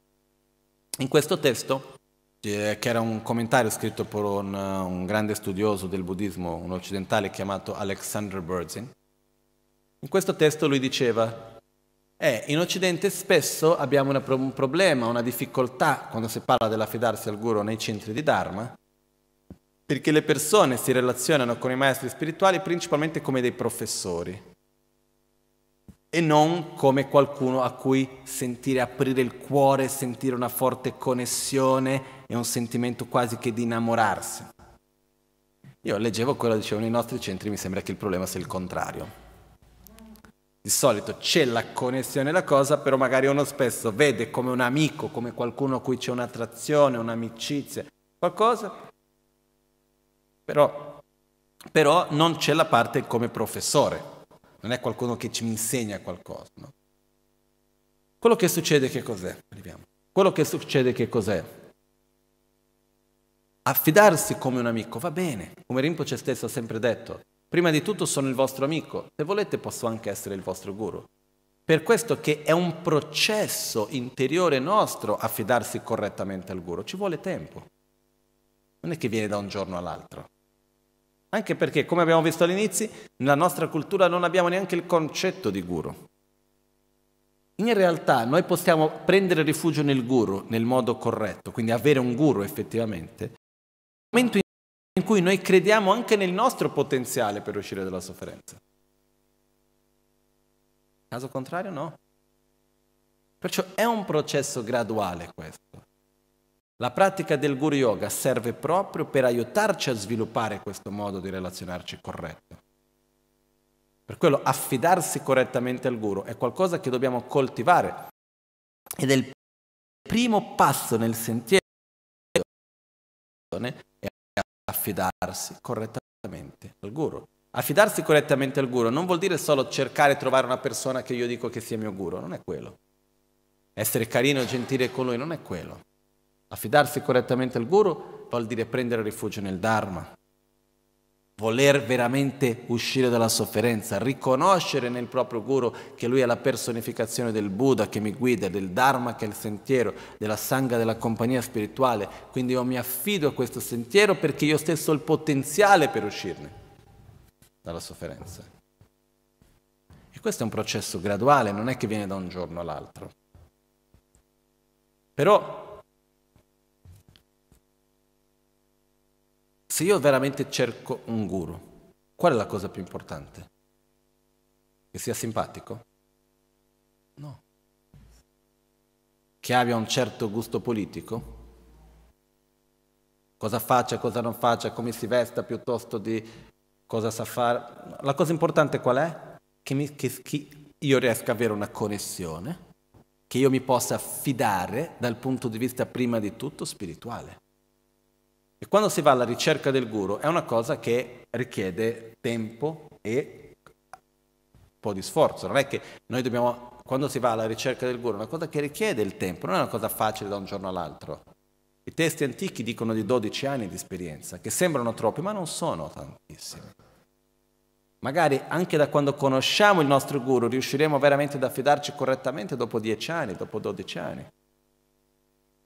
in questo testo, eh, che era un commentario scritto per un, eh, un, grande studioso del buddismo, un occidentale chiamato Alexander Berzin, in questo testo lui diceva, eh, in Occidente spesso abbiamo una, un problema, una difficoltà quando si parla dell'affidarsi al guru nei centri di Dharma, perché le persone si relazionano con i maestri spirituali principalmente come dei professori, e non come qualcuno a cui sentire aprire il cuore, sentire una forte connessione e un sentimento quasi che di innamorarsi. Io leggevo quello che dicevano i nostri centri, mi sembra che il problema sia il contrario. Di solito c'è la connessione la cosa, però magari uno spesso vede come un amico, come qualcuno a cui c'è un'attrazione, un'amicizia, qualcosa, però, però non c'è la parte come professore non è qualcuno che ci insegna qualcosa. No? Quello che succede che cos'è? Arriviamo. Quello che succede che cos'è? Affidarsi come un amico va bene, come Rinpoche stesso ha sempre detto. Prima di tutto sono il vostro amico, se volete posso anche essere il vostro guru. Per questo che è un processo interiore nostro affidarsi correttamente al guru, ci vuole tempo. Non è che viene da un giorno all'altro. Anche perché, come abbiamo visto all'inizio, nella nostra cultura non abbiamo neanche il concetto di guru. In realtà noi possiamo prendere rifugio nel guru nel modo corretto, quindi avere un guru effettivamente, nel momento in cui noi crediamo anche nel nostro potenziale per uscire dalla sofferenza. Caso contrario no. Perciò è un processo graduale questo. La pratica del guru yoga serve proprio per aiutarci a sviluppare questo modo di relazionarci corretto. Per quello affidarsi correttamente al guru è qualcosa che dobbiamo coltivare ed è il primo passo nel sentiero è affidarsi correttamente al guru. Affidarsi correttamente al guru non vuol dire solo cercare di trovare una persona che io dico che sia mio guru, non è quello. Essere carino e gentile con lui non è quello. Affidarsi correttamente al guru vuol dire prendere rifugio nel Dharma, voler veramente uscire dalla sofferenza, riconoscere nel proprio guru che lui è la personificazione del Buddha che mi guida, del Dharma che è il sentiero, della Sangha della compagnia spirituale. Quindi io mi affido a questo sentiero perché io stesso ho il potenziale per uscirne dalla sofferenza. E questo è un processo graduale, non è che viene da un giorno all'altro. Però Se io veramente cerco un guru, qual è la cosa più importante? Che sia simpatico? No. Che abbia un certo gusto politico? Cosa faccia, cosa non faccia, come si vesta piuttosto di cosa sa fare. La cosa importante qual è? Che, mi, che, che io riesca ad avere una connessione, che io mi possa fidare dal punto di vista prima di tutto spirituale. E quando si va alla ricerca del guru è una cosa che richiede tempo e un po' di sforzo. Non è che noi dobbiamo, quando si va alla ricerca del guru, è una cosa che richiede il tempo, non è una cosa facile da un giorno all'altro. I testi antichi dicono di 12 anni di esperienza, che sembrano troppi, ma non sono tantissimi. Magari anche da quando conosciamo il nostro guru riusciremo veramente ad affidarci correttamente dopo 10 anni, dopo 12 anni.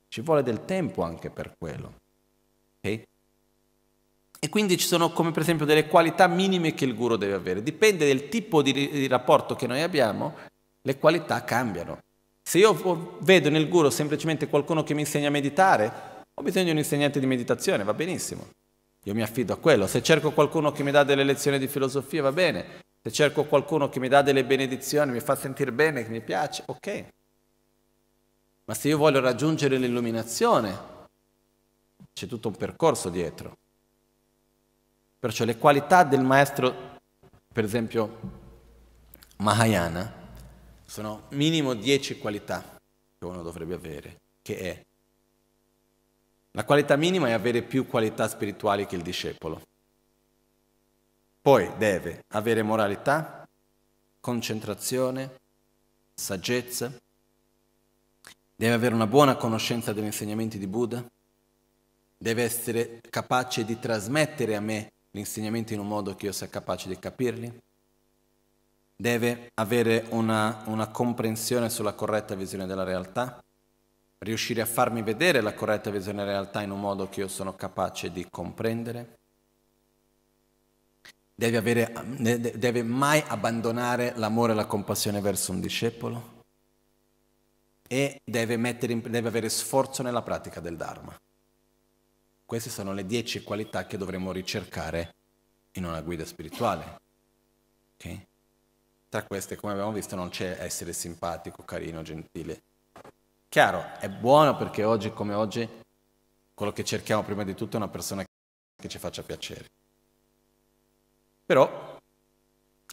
Ci vuole del tempo anche per quello. Okay? E quindi ci sono come per esempio delle qualità minime che il guru deve avere. Dipende dal tipo di, di rapporto che noi abbiamo, le qualità cambiano. Se io vedo nel guru semplicemente qualcuno che mi insegna a meditare, ho bisogno di un insegnante di meditazione, va benissimo. Io mi affido a quello. Se cerco qualcuno che mi dà delle lezioni di filosofia, va bene. Se cerco qualcuno che mi dà delle benedizioni, mi fa sentire bene, che mi piace, ok. Ma se io voglio raggiungere l'illuminazione, c'è tutto un percorso dietro. Perciò le qualità del maestro, per esempio Mahayana, sono minimo 10 qualità che uno dovrebbe avere, che è la qualità minima è avere più qualità spirituali che il discepolo. Poi deve avere moralità, concentrazione, saggezza, deve avere una buona conoscenza degli insegnamenti di Buddha, deve essere capace di trasmettere a me gli insegnamenti in un modo che io sia capace di capirli, deve avere una, una comprensione sulla corretta visione della realtà, riuscire a farmi vedere la corretta visione della realtà in un modo che io sono capace di comprendere. Deve, avere, deve, mai abbandonare l'amore e la compassione verso un discepolo e deve, mettere, deve avere sforzo nella pratica del Dharma. Queste sono le dieci qualità che dovremmo ricercare in una guida spirituale. Okay? Tra queste, come abbiamo visto, non c'è essere simpatico, carino, gentile. Chiaro, è buono perché oggi come oggi quello che cerchiamo prima di tutto è una persona che ci faccia piacere. Però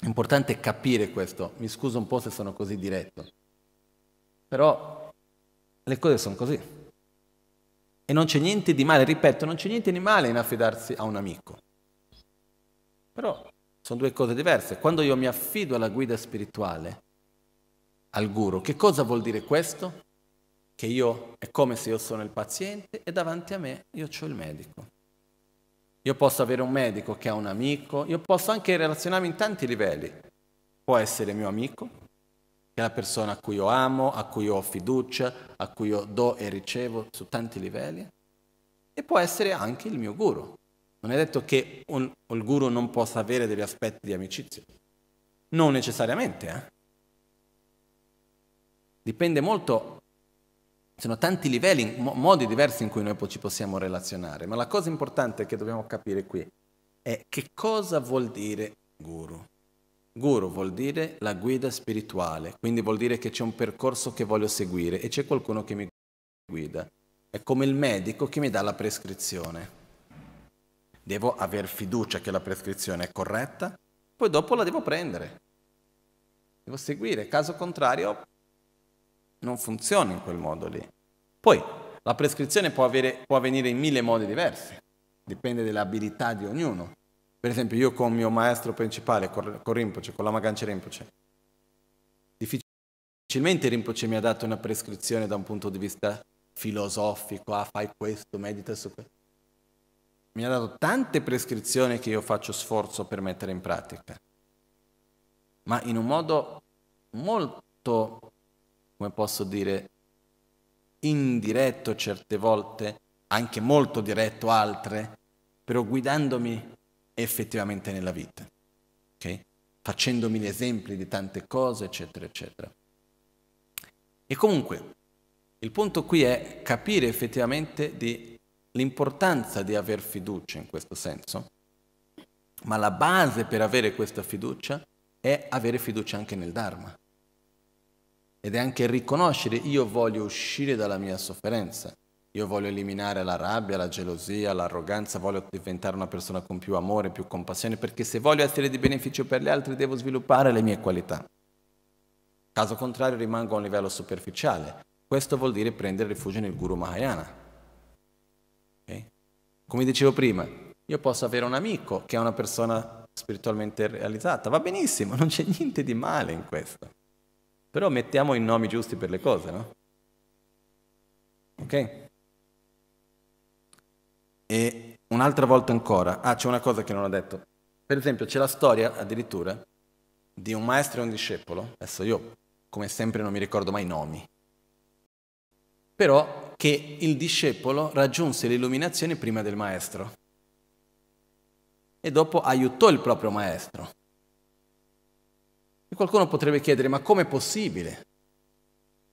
è importante capire questo. Mi scuso un po' se sono così diretto. Però le cose sono così. E non c'è niente di male, ripeto, non c'è niente di male in affidarsi a un amico. Però sono due cose diverse. Quando io mi affido alla guida spirituale, al guru, che cosa vuol dire questo? Che io è come se io sono il paziente e davanti a me io ho il medico. Io posso avere un medico che ha un amico, io posso anche relazionarmi in tanti livelli. Può essere mio amico, che è la persona a cui io amo, a cui ho fiducia, a cui io do e ricevo su tanti livelli, e può essere anche il mio guru. Non è detto che un, il guru non possa avere degli aspetti di amicizia. Non necessariamente. Eh? Dipende molto, ci sono tanti livelli, modi diversi in cui noi ci possiamo relazionare, ma la cosa importante che dobbiamo capire qui è che cosa vuol dire guru. Guru vuol dire la guida spirituale, quindi vuol dire che c'è un percorso che voglio seguire e c'è qualcuno che mi guida. È come il medico che mi dà la prescrizione. Devo aver fiducia che la prescrizione è corretta, poi dopo la devo prendere. Devo seguire, caso contrario non funziona in quel modo lì. Poi la prescrizione può, avere, può avvenire in mille modi diversi, dipende dalle abilità di ognuno. Per esempio io con il mio maestro principale, con Rinpoche, con la Magancia Rinpoche, difficilmente Rinpoche mi ha dato una prescrizione da un punto di vista filosofico, ah fai questo, medita su questo. Mi ha dato tante prescrizioni che io faccio sforzo per mettere in pratica, ma in un modo molto, come posso dire, indiretto certe volte, anche molto diretto altre, però guidandomi effettivamente nella vita, okay? facendomi gli esempi di tante cose, eccetera, eccetera. E comunque, il punto qui è capire effettivamente l'importanza di aver fiducia in questo senso, ma la base per avere questa fiducia è avere fiducia anche nel Dharma. Ed è anche riconoscere io voglio uscire dalla mia sofferenza, io voglio eliminare la rabbia, la gelosia, l'arroganza, voglio diventare una persona con più amore, più compassione, perché se voglio essere di beneficio per gli altri devo sviluppare le mie qualità. Caso contrario rimango a un livello superficiale. Questo vuol dire prendere rifugio nel Guru Mahayana. Okay? Come dicevo prima, io posso avere un amico che è una persona spiritualmente realizzata, va benissimo, non c'è niente di male in questo. Però mettiamo i nomi giusti per le cose, no? Ok? un'altra volta ancora. Ah, c'è una cosa che non ho detto. Per esempio, c'è la storia addirittura di un maestro e un discepolo. Adesso io, come sempre, non mi ricordo mai i nomi. Però che il discepolo raggiunse l'illuminazione prima del maestro e dopo aiutò il proprio maestro. E qualcuno potrebbe chiedere, ma com'è possibile?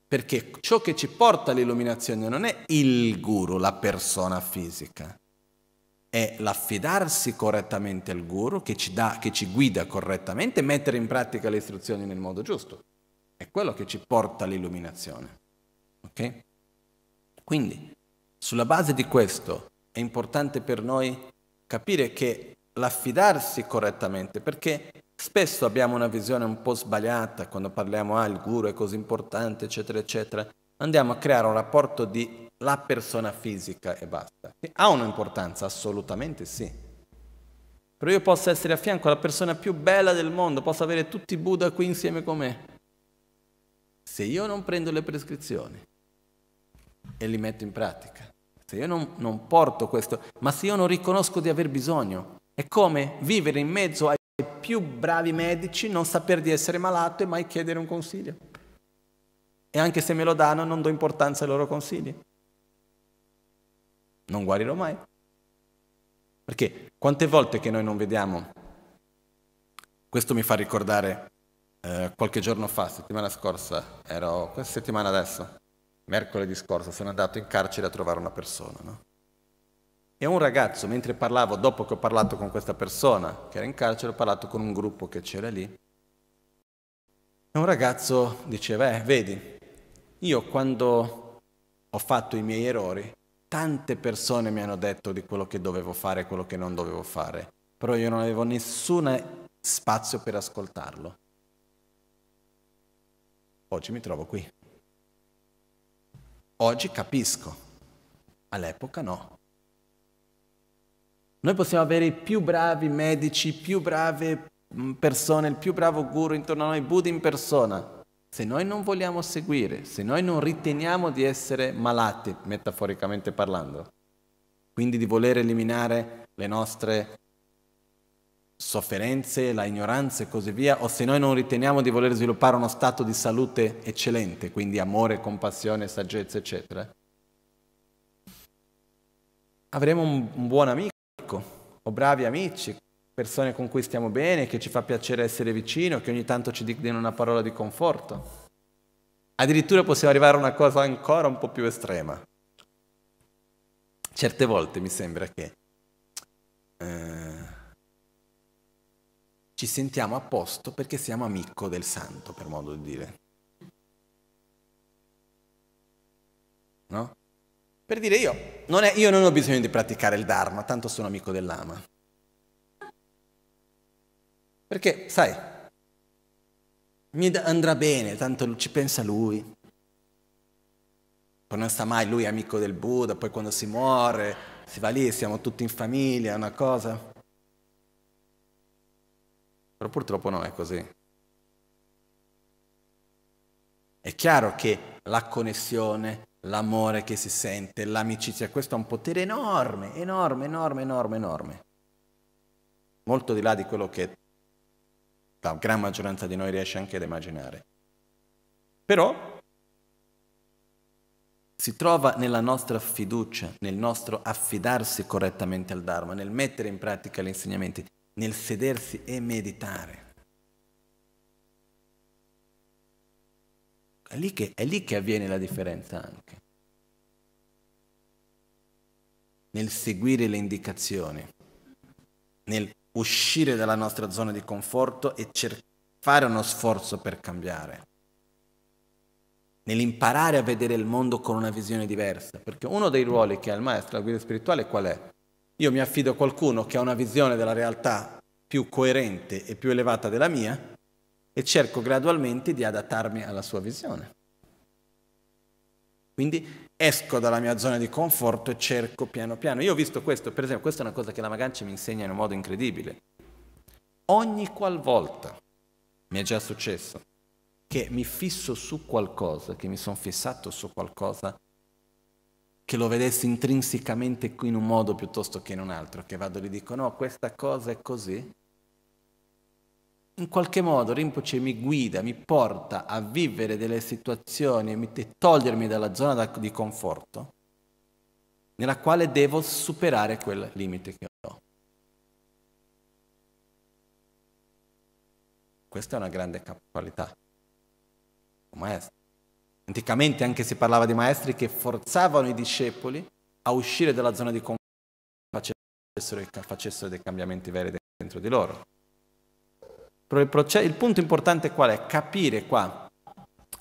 Perché ciò che ci porta all'illuminazione non è il guru, la persona fisica, è l'affidarsi correttamente al guru che ci, dà, che ci guida correttamente e mettere in pratica le istruzioni nel modo giusto. È quello che ci porta all'illuminazione. Ok? Quindi, sulla base di questo, è importante per noi capire che l'affidarsi correttamente, perché spesso abbiamo una visione un po' sbagliata quando parliamo, ah, il guru è così importante, eccetera, eccetera, andiamo a creare un rapporto di la persona fisica e basta. Ha un'importanza, assolutamente sì. Però io posso essere a fianco alla persona più bella del mondo, posso avere tutti i Buddha qui insieme con me. Se io non prendo le prescrizioni e li metto in pratica, se io non, non porto questo, ma se io non riconosco di aver bisogno, è come vivere in mezzo ai più bravi medici, non saper di essere malato e mai chiedere un consiglio. E anche se me lo danno non do importanza ai loro consigli non guarirò mai. Perché quante volte che noi non vediamo, questo mi fa ricordare eh, qualche giorno fa, settimana scorsa, ero, questa settimana adesso, mercoledì scorso, sono andato in carcere a trovare una persona, no? E un ragazzo, mentre parlavo, dopo che ho parlato con questa persona che era in carcere, ho parlato con un gruppo che c'era lì. E un ragazzo diceva, eh, vedi, io quando ho fatto i miei errori Tante persone mi hanno detto di quello che dovevo fare e quello che non dovevo fare, però io non avevo nessun spazio per ascoltarlo. Oggi mi trovo qui. Oggi capisco, all'epoca no. Noi possiamo avere i più bravi medici, più brave mm, persone, il più bravo guru intorno a noi, Buddha in persona, se noi non vogliamo seguire, se noi non riteniamo di essere malati, metaforicamente parlando, quindi di voler eliminare le nostre sofferenze, la ignoranza e così via, o se noi non riteniamo di voler sviluppare uno stato di salute eccellente, quindi amore, compassione, saggezza, eccetera, avremo un, buon amico o bravi amici persone con cui stiamo bene, che ci fa piacere essere vicino, che ogni tanto ci dicono una parola di conforto. Addirittura possiamo arrivare a una cosa ancora un po' più estrema. Certe volte mi sembra che eh, ci sentiamo a posto perché siamo amico del santo, per modo di dire. No? Per dire io non, è, io non ho bisogno di praticare il Dharma, tanto sono amico dell'ama. Perché, sai, mi andrà bene, tanto ci pensa lui. Poi Non sta mai, lui è amico del Buddha, poi quando si muore, si va lì, siamo tutti in famiglia, è una cosa. Però purtroppo non è così. È chiaro che la connessione, l'amore che si sente, l'amicizia, questo ha un potere enorme, enorme, enorme, enorme, enorme. Molto di là di quello che la gran maggioranza di noi riesce anche ad immaginare. Però si trova nella nostra fiducia, nel nostro affidarsi correttamente al Dharma, nel mettere in pratica gli insegnamenti, nel sedersi e meditare. È lì, che, è lì che, avviene la differenza anche. Nel seguire le indicazioni, nel uscire dalla nostra zona di conforto e fare uno sforzo per cambiare, nell'imparare a vedere il mondo con una visione diversa, perché uno dei ruoli che ha il maestro, la guida spirituale, qual è? Io mi affido a qualcuno che ha una visione della realtà più coerente e più elevata della mia e cerco gradualmente di adattarmi alla sua visione. Quindi esco dalla mia zona di conforto e cerco piano piano. Io ho visto questo, per esempio, questa è una cosa che la Magancia mi insegna in un modo incredibile. Ogni qualvolta mi è già successo che mi fisso su qualcosa, che mi sono fissato su qualcosa, che lo vedessi intrinsecamente qui in un modo piuttosto che in un altro, che vado e gli dico no, questa cosa è così, in qualche modo Rinpoche mi guida, mi porta a vivere delle situazioni e togliermi dalla zona di conforto nella quale devo superare quel limite che ho. Questa è una grande qualità. maestro. Anticamente anche si parlava di maestri che forzavano i discepoli a uscire dalla zona di conforto e facessero dei cambiamenti veri dentro di loro. Il punto importante qual è? Capire qua.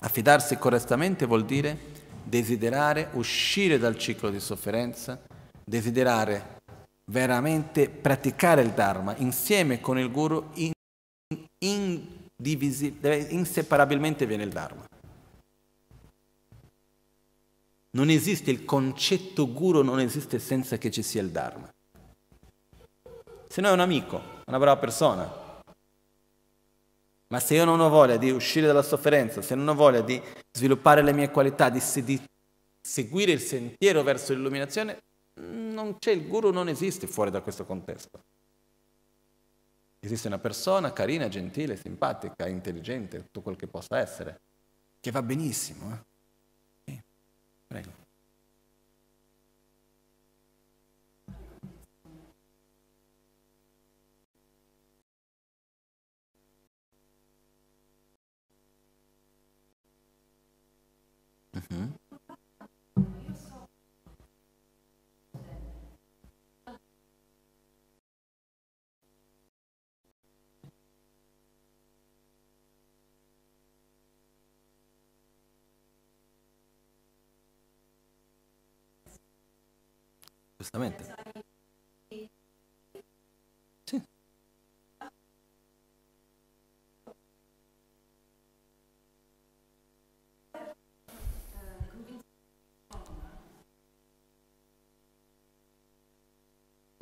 Affidarsi correttamente vuol dire desiderare uscire dal ciclo di sofferenza, desiderare veramente praticare il Dharma insieme con il Guru, in, in, divisi, inseparabilmente viene il Dharma. Non esiste il concetto guru, non esiste senza che ci sia il Dharma. Se no è un amico, una brava persona, ma se io non ho voglia di uscire dalla sofferenza, se non ho voglia di sviluppare le mie qualità, di, se, di seguire il sentiero verso l'illuminazione, non c'è, il guru non esiste fuori da questo contesto. Esiste una persona carina, gentile, simpatica, intelligente, tutto quel che possa essere, che va benissimo. Eh? Prego. mm Giustamente.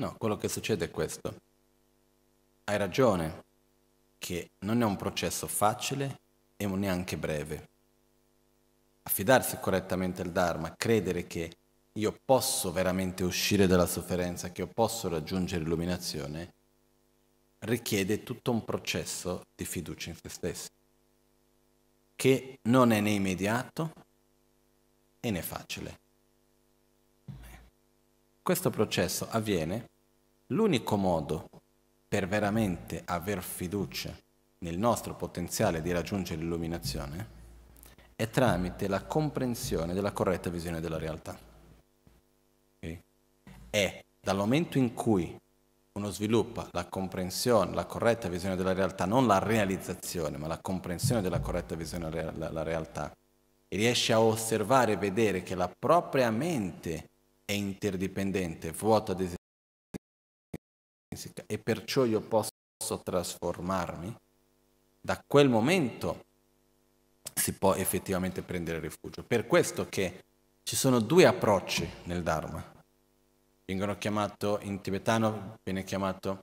No, quello che succede è questo. Hai ragione che non è un processo facile e neanche breve. Affidarsi correttamente al Dharma, credere che io posso veramente uscire dalla sofferenza, che io posso raggiungere l'illuminazione, richiede tutto un processo di fiducia in se stessi, che non è né immediato e né facile questo processo avviene, l'unico modo per veramente aver fiducia nel nostro potenziale di raggiungere l'illuminazione è tramite la comprensione della corretta visione della realtà. Okay? È dal momento in cui uno sviluppa la comprensione, la corretta visione della realtà, non la realizzazione, ma la comprensione della corretta visione della realtà, e riesce a osservare e vedere che la propria mente è interdipendente, vuota di intrinseca e perciò io posso trasformarmi, da quel momento si può effettivamente prendere rifugio. Per questo che ci sono due approcci nel Dharma. Vengono chiamato in tibetano, viene chiamato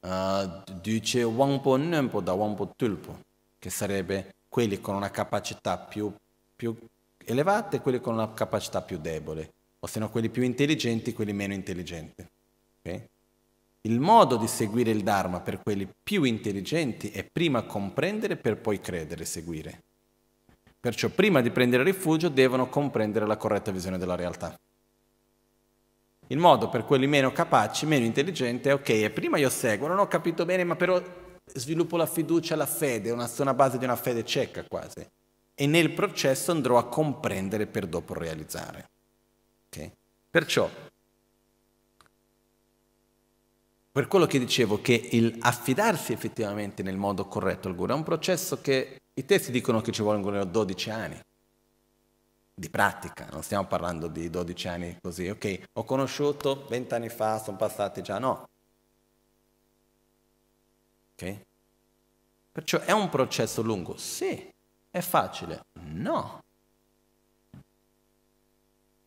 uh, dice Wangpo Nempo da Wangpo Tulpo, che sarebbe quelli con una capacità più, più elevata e quelli con una capacità più debole o se no quelli più intelligenti, quelli meno intelligenti. Okay? Il modo di seguire il Dharma per quelli più intelligenti è prima comprendere per poi credere e seguire. Perciò prima di prendere rifugio devono comprendere la corretta visione della realtà. Il modo per quelli meno capaci, meno intelligenti, è ok, e prima io seguo, non ho capito bene, ma però sviluppo la fiducia, la fede, una, una base di una fede cieca quasi. E nel processo andrò a comprendere per dopo realizzare. Okay? Perciò, per quello che dicevo, che il affidarsi effettivamente nel modo corretto al guru è un processo che i testi dicono che ci vogliono 12 anni di pratica, non stiamo parlando di 12 anni così, ok, ho conosciuto 20 anni fa, sono passati già, no. Ok? Perciò è un processo lungo, sì, è facile, no.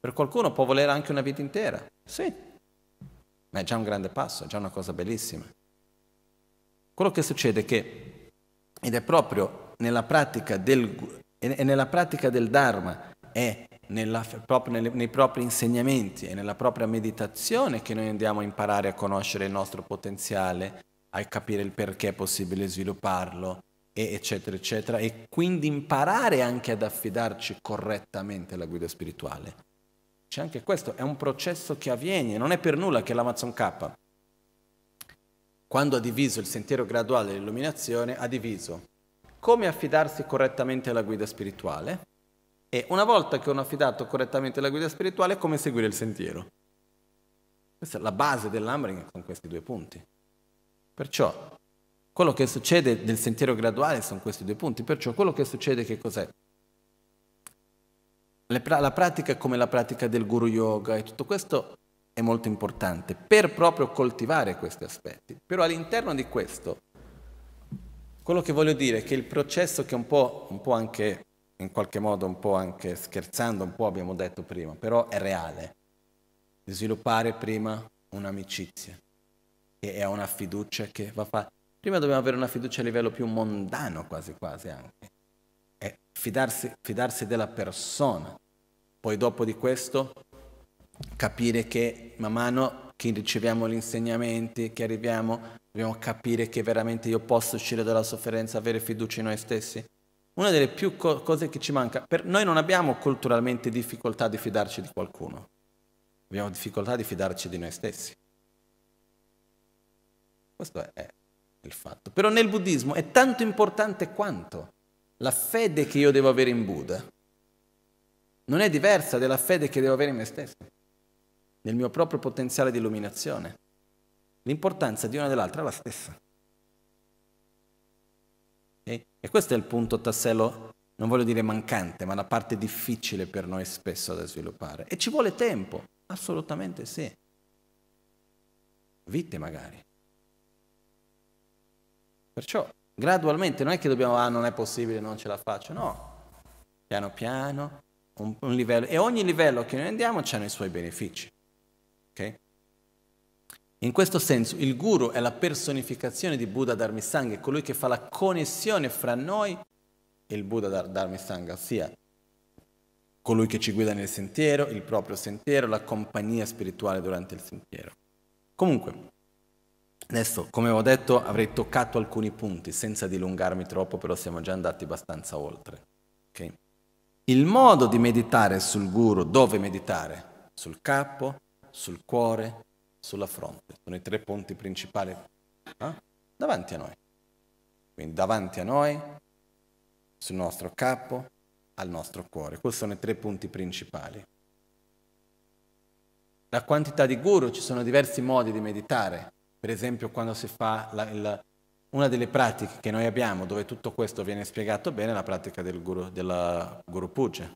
Per qualcuno può volere anche una vita intera, sì, ma è già un grande passo, è già una cosa bellissima. Quello che succede è che, ed è proprio nella pratica del, è nella pratica del Dharma, è nella, proprio nei, nei propri insegnamenti e nella propria meditazione che noi andiamo a imparare a conoscere il nostro potenziale, a capire il perché è possibile svilupparlo, e eccetera, eccetera, e quindi imparare anche ad affidarci correttamente alla guida spirituale. C'è anche questo, è un processo che avviene, non è per nulla che l'Amazon K, quando ha diviso il sentiero graduale dell'illuminazione, ha diviso come affidarsi correttamente alla guida spirituale e una volta che uno ha affidato correttamente alla guida spirituale, come seguire il sentiero. Questa è la base dell'Ambring con questi due punti. Perciò quello che succede nel sentiero graduale sono questi due punti, perciò quello che succede che cos'è? la pratica come la pratica del guru yoga e tutto questo è molto importante per proprio coltivare questi aspetti. Però all'interno di questo, quello che voglio dire è che il processo che un po', un po anche, in qualche modo, un po' anche scherzando, un po' abbiamo detto prima, però è reale, di sviluppare prima un'amicizia e ha una fiducia che va fatta. Prima dobbiamo avere una fiducia a livello più mondano quasi quasi anche fidarsi, fidarsi della persona. Poi dopo di questo capire che man mano che riceviamo gli insegnamenti, che arriviamo, dobbiamo capire che veramente io posso uscire dalla sofferenza, avere fiducia in noi stessi. Una delle più co- cose che ci manca, per noi non abbiamo culturalmente difficoltà di fidarci di qualcuno, abbiamo difficoltà di fidarci di noi stessi. Questo è il fatto. Però nel buddismo è tanto importante quanto. La fede che io devo avere in Buddha non è diversa dalla fede che devo avere in me stesso, nel mio proprio potenziale di illuminazione. L'importanza di una dell'altra è la stessa. E, e questo è il punto tassello, non voglio dire mancante, ma la parte difficile per noi spesso da sviluppare. E ci vuole tempo, assolutamente sì. Vite magari. Perciò gradualmente, non è che dobbiamo, ah non è possibile, non ce la faccio, no, piano piano, un, un livello, e ogni livello che noi andiamo hanno i suoi benefici. Okay? In questo senso il guru è la personificazione di Buddha Dharmisanga, è colui che fa la connessione fra noi e il Buddha Dhar- Dharmisanga, ossia colui che ci guida nel sentiero, il proprio sentiero, la compagnia spirituale durante il sentiero. Comunque, Adesso, come ho detto, avrei toccato alcuni punti senza dilungarmi troppo, però siamo già andati abbastanza oltre. Okay? Il modo di meditare sul guru, dove meditare? Sul capo, sul cuore, sulla fronte. Sono i tre punti principali eh? davanti a noi. Quindi davanti a noi, sul nostro capo, al nostro cuore. Questi sono i tre punti principali. La quantità di guru, ci sono diversi modi di meditare. Per esempio quando si fa la, il, una delle pratiche che noi abbiamo dove tutto questo viene spiegato bene è la pratica del guru, della Guru Puja.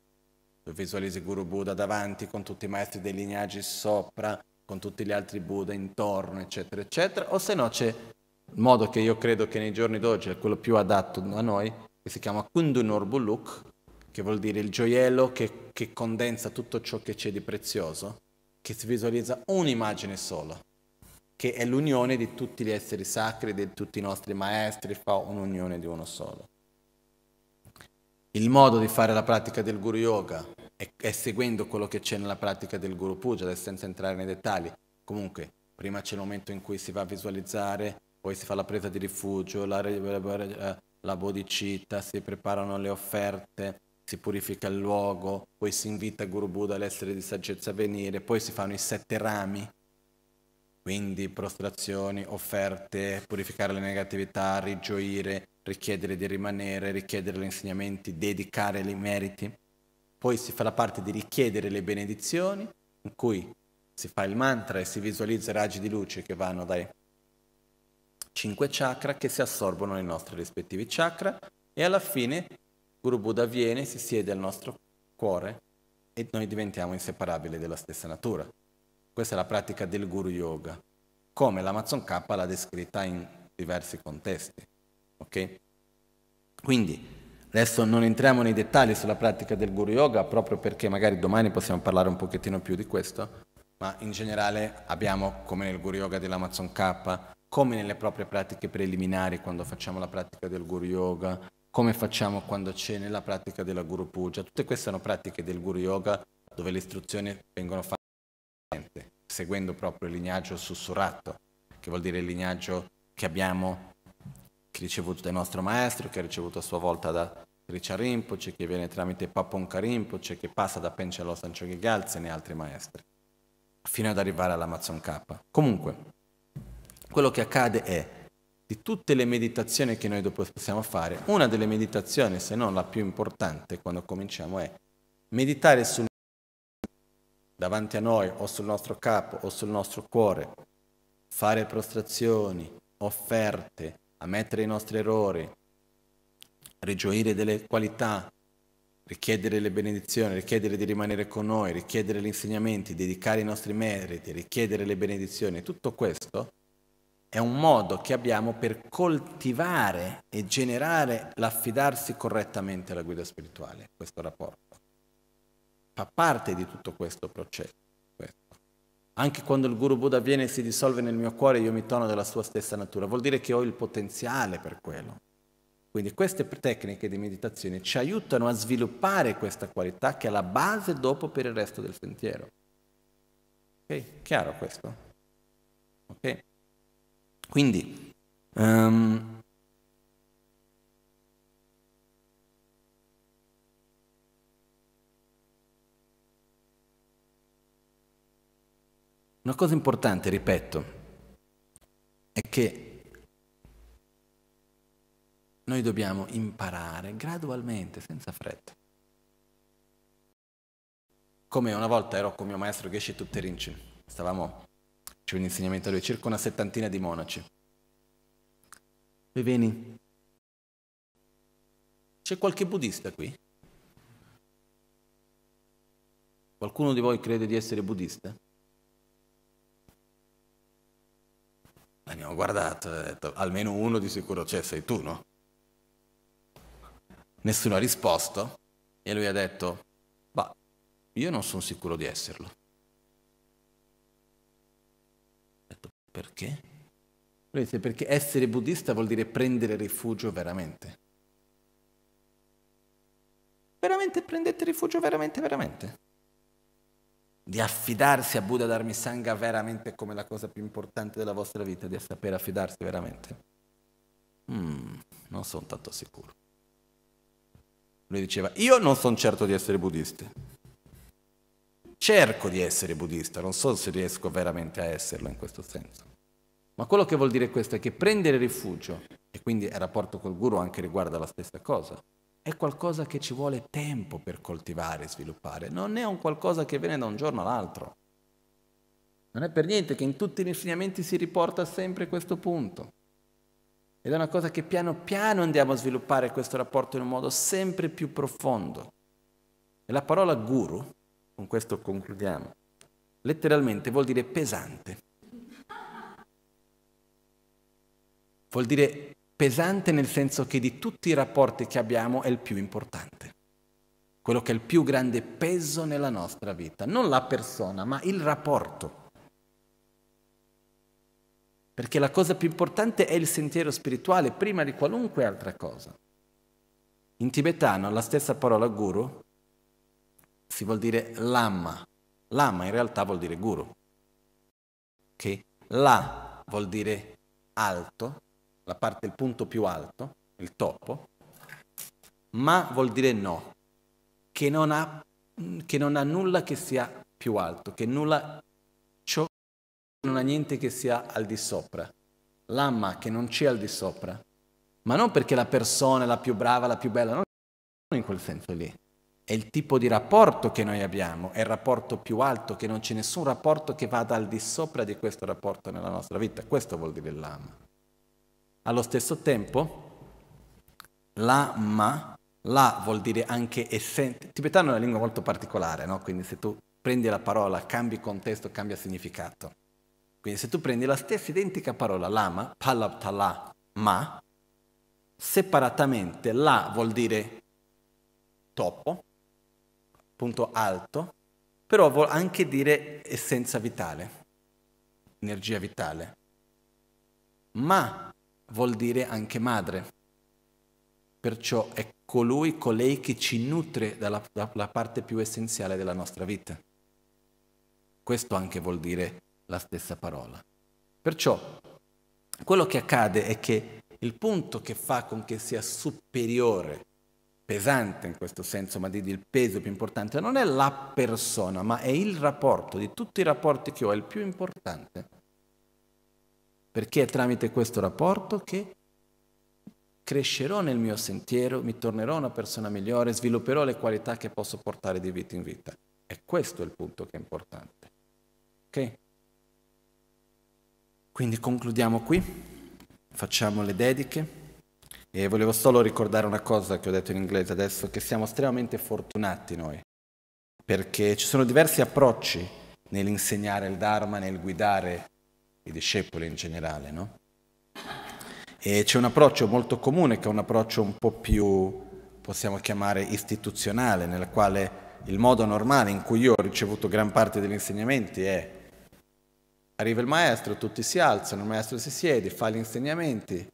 Visualizzi Guru Buddha davanti con tutti i maestri dei lignaggi sopra, con tutti gli altri Buddha intorno, eccetera, eccetera. O se no c'è il modo che io credo che nei giorni d'oggi è quello più adatto a noi, che si chiama Kundunur Buluk, che vuol dire il gioiello che, che condensa tutto ciò che c'è di prezioso, che si visualizza un'immagine sola che è l'unione di tutti gli esseri sacri, di tutti i nostri maestri, fa un'unione di uno solo. Il modo di fare la pratica del Guru Yoga è, è seguendo quello che c'è nella pratica del Guru Puja, senza entrare nei dettagli. Comunque, prima c'è il momento in cui si va a visualizzare, poi si fa la presa di rifugio, la, la, bodhicitta, si preparano le offerte, si purifica il luogo, poi si invita Guru Buddha, l'essere di saggezza a venire, poi si fanno i sette rami quindi prostrazioni, offerte, purificare le negatività, rigioire, richiedere di rimanere, richiedere gli insegnamenti, dedicare i meriti. Poi si fa la parte di richiedere le benedizioni, in cui si fa il mantra e si visualizza i raggi di luce che vanno dai cinque chakra che si assorbono nei nostri rispettivi chakra e alla fine Guru Buddha viene, si siede al nostro cuore e noi diventiamo inseparabili della stessa natura. Questa è la pratica del guru yoga, come l'Amazon K l'ha descritta in diversi contesti. Okay? Quindi, adesso non entriamo nei dettagli sulla pratica del guru yoga, proprio perché magari domani possiamo parlare un pochettino più di questo, ma in generale abbiamo, come nel guru yoga dell'Amazon K, come nelle proprie pratiche preliminari quando facciamo la pratica del guru yoga, come facciamo quando c'è nella pratica della guru puja, tutte queste sono pratiche del guru yoga dove le istruzioni vengono fatte presente, seguendo proprio il lignaggio sussurrato, che vuol dire il lignaggio che abbiamo, che ricevuto dal nostro maestro, che ha ricevuto a sua volta da Richard Rinpoche, che viene tramite Paponka Rinpoche, che passa da Penchalo Sanchoghe Galzen e altri maestri, fino ad arrivare all'Amazon K. Comunque, quello che accade è, di tutte le meditazioni che noi dopo possiamo fare, una delle meditazioni, se non la più importante, quando cominciamo è meditare sul davanti a noi o sul nostro capo o sul nostro cuore, fare prostrazioni, offerte, ammettere i nostri errori, rigioire delle qualità, richiedere le benedizioni, richiedere di rimanere con noi, richiedere gli insegnamenti, dedicare i nostri meriti, richiedere le benedizioni, tutto questo è un modo che abbiamo per coltivare e generare l'affidarsi correttamente alla guida spirituale, questo rapporto fa parte di tutto questo processo. Questo. Anche quando il Guru Buddha viene e si dissolve nel mio cuore, io mi torno della sua stessa natura. Vuol dire che ho il potenziale per quello. Quindi queste tecniche di meditazione ci aiutano a sviluppare questa qualità che è la base dopo per il resto del sentiero. Ok? Chiaro questo? Ok? Quindi... Um, Una cosa importante, ripeto, è che noi dobbiamo imparare gradualmente, senza fretta. Come una volta ero con mio maestro Geshe Tutterinci, stavamo, c'è un insegnamento a lui, circa una settantina di monaci. Lui vieni, c'è qualche buddista qui? Qualcuno di voi crede di essere buddista? L'abbiamo guardato e detto, almeno uno di sicuro c'è, sei tu, no? Nessuno ha risposto e lui ha detto, ma io non sono sicuro di esserlo. Ho detto, perché? Lui dice, perché essere buddista vuol dire prendere rifugio veramente. Veramente prendete rifugio veramente, veramente di affidarsi a Buddha Dharmisanga veramente come la cosa più importante della vostra vita, di sapere affidarsi veramente? Mm, non sono tanto sicuro. Lui diceva, io non sono certo di essere buddista. Cerco di essere buddista, non so se riesco veramente a esserlo in questo senso. Ma quello che vuol dire questo è che prendere rifugio, e quindi il rapporto col guru anche riguarda la stessa cosa, è qualcosa che ci vuole tempo per coltivare e sviluppare, non è un qualcosa che viene da un giorno all'altro. Non è per niente che in tutti gli insegnamenti si riporta sempre questo punto. Ed è una cosa che piano piano andiamo a sviluppare questo rapporto in un modo sempre più profondo. E la parola guru, con questo concludiamo, letteralmente vuol dire pesante. Vuol dire pesante nel senso che di tutti i rapporti che abbiamo è il più importante, quello che è il più grande peso nella nostra vita, non la persona, ma il rapporto. Perché la cosa più importante è il sentiero spirituale prima di qualunque altra cosa. In tibetano la stessa parola guru si vuol dire lama. Lama in realtà vuol dire guru. Che la vuol dire alto la parte, il punto più alto, il topo, ma vuol dire no, che non ha, che non ha nulla che sia più alto, che nulla ciò non ha niente che sia al di sopra. L'amma che non c'è al di sopra, ma non perché la persona è la più brava, la più bella, non in quel senso lì. È il tipo di rapporto che noi abbiamo, è il rapporto più alto, che non c'è nessun rapporto che vada al di sopra di questo rapporto nella nostra vita. Questo vuol dire l'amma. Allo stesso tempo, la ma, la vuol dire anche essenza. Il tibetano è una lingua molto particolare, no? quindi se tu prendi la parola, cambi contesto, cambia significato. Quindi se tu prendi la stessa identica parola, lama, palabtala, ma, separatamente la vuol dire topo, punto alto, però vuol anche dire essenza vitale, energia vitale. Ma vuol dire anche madre. Perciò è colui, colei che ci nutre dalla, dalla parte più essenziale della nostra vita. Questo anche vuol dire la stessa parola. Perciò quello che accade è che il punto che fa con che sia superiore, pesante in questo senso, ma di, di il peso più importante, non è la persona, ma è il rapporto, di tutti i rapporti che ho, è il più importante perché è tramite questo rapporto che crescerò nel mio sentiero, mi tornerò una persona migliore, svilupperò le qualità che posso portare di vita in vita. E questo è il punto che è importante. Ok? Quindi concludiamo qui, facciamo le dediche e volevo solo ricordare una cosa che ho detto in inglese adesso, che siamo estremamente fortunati noi, perché ci sono diversi approcci nell'insegnare il Dharma, nel guidare i discepoli in generale, no? E c'è un approccio molto comune che è un approccio un po' più, possiamo chiamare, istituzionale, nel quale il modo normale in cui io ho ricevuto gran parte degli insegnamenti è arriva il maestro, tutti si alzano, il maestro si siede, fa gli insegnamenti,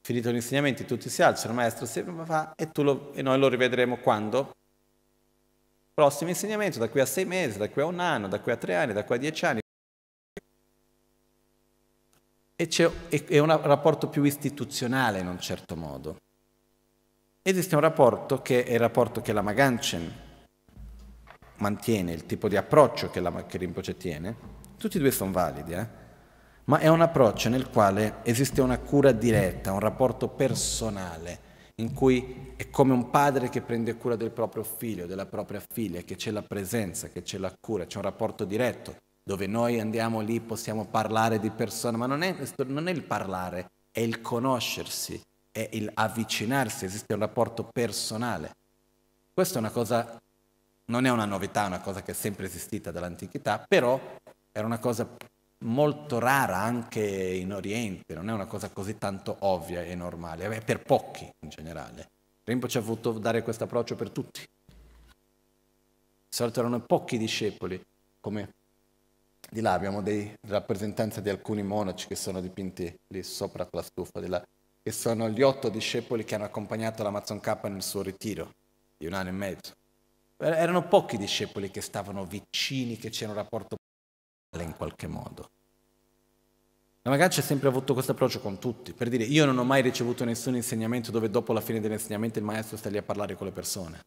finito gli insegnamenti tutti si alzano, il maestro si fa e, lo, e noi lo rivedremo quando? Prossimo insegnamento, da qui a sei mesi, da qui a un anno, da qui a tre anni, da qui a dieci anni, e è un rapporto più istituzionale in un certo modo. Esiste un rapporto che è il rapporto che la Maganchen mantiene, il tipo di approccio che, la, che Rinpoche tiene, tutti e due sono validi, eh? ma è un approccio nel quale esiste una cura diretta, un rapporto personale, in cui è come un padre che prende cura del proprio figlio, della propria figlia, che c'è la presenza, che c'è la cura, c'è un rapporto diretto, dove noi andiamo lì, possiamo parlare di persone, ma non è, non è il parlare, è il conoscersi, è il avvicinarsi, esiste un rapporto personale. Questa è una cosa, non è una novità, è una cosa che è sempre esistita dall'antichità, però era una cosa molto rara anche in Oriente, non è una cosa così tanto ovvia e normale, è per pochi in generale. ci ha voluto dare questo approccio per tutti. Di solito erano pochi discepoli, come di là abbiamo dei rappresentanti di alcuni monaci che sono dipinti lì sopra la stufa, là, che sono gli otto discepoli che hanno accompagnato l'Amazon K nel suo ritiro di un anno e mezzo. Er-, erano pochi discepoli che stavano vicini, che c'era un rapporto in qualche modo. La Magancia ha sempre avuto questo approccio con tutti, per dire io non ho mai ricevuto nessun insegnamento dove dopo la fine dell'insegnamento il maestro sta lì a parlare con le persone.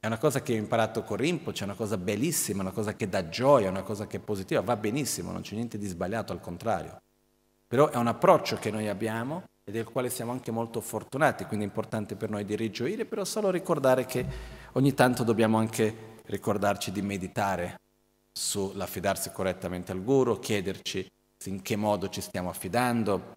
È una cosa che ho imparato con Rimpo, c'è cioè una cosa bellissima, una cosa che dà gioia, una cosa che è positiva, va benissimo, non c'è niente di sbagliato, al contrario. Però è un approccio che noi abbiamo e del quale siamo anche molto fortunati, quindi è importante per noi di rigioire, però solo ricordare che ogni tanto dobbiamo anche ricordarci di meditare sull'affidarsi correttamente al guru, chiederci in che modo ci stiamo affidando,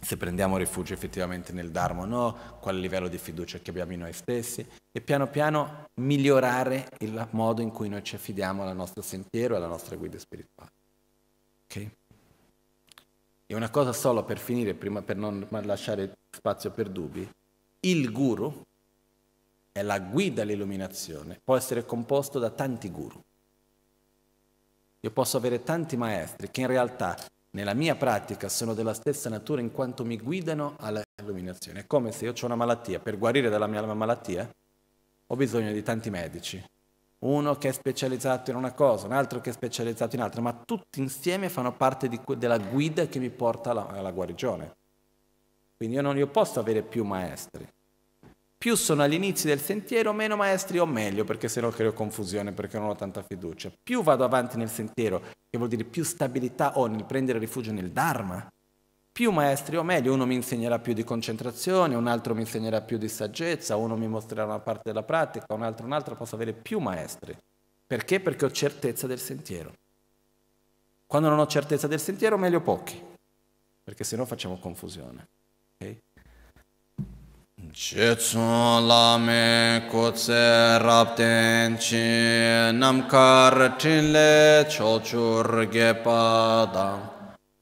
se prendiamo rifugio effettivamente nel Dharma o no, quale livello di fiducia che abbiamo in noi stessi e piano piano migliorare il modo in cui noi ci affidiamo al nostro sentiero e alla nostra guida spirituale. Ok? E una cosa solo per finire, prima per non lasciare spazio per dubbi, il guru è la guida all'illuminazione, può essere composto da tanti guru. Io posso avere tanti maestri che in realtà nella mia pratica sono della stessa natura in quanto mi guidano all'illuminazione. È come se io ho una malattia, per guarire dalla mia malattia ho bisogno di tanti medici. Uno che è specializzato in una cosa, un altro che è specializzato in un'altra, ma tutti insieme fanno parte que- della guida che mi porta alla, alla guarigione. Quindi io non io posso avere più maestri. Più sono all'inizio del sentiero, meno maestri ho meglio, perché sennò creo confusione, perché non ho tanta fiducia. Più vado avanti nel sentiero, che vuol dire più stabilità ho nel prendere rifugio nel Dharma, più maestri ho meglio, uno mi insegnerà più di concentrazione, un altro mi insegnerà più di saggezza, uno mi mostrerà una parte della pratica, un altro un'altra, posso avere più maestri. Perché? Perché ho certezza del sentiero. Quando non ho certezza del sentiero, meglio pochi, perché se no facciamo confusione. Okay? Shetsung lame kotse rabten chi namkar chinle chochur gepada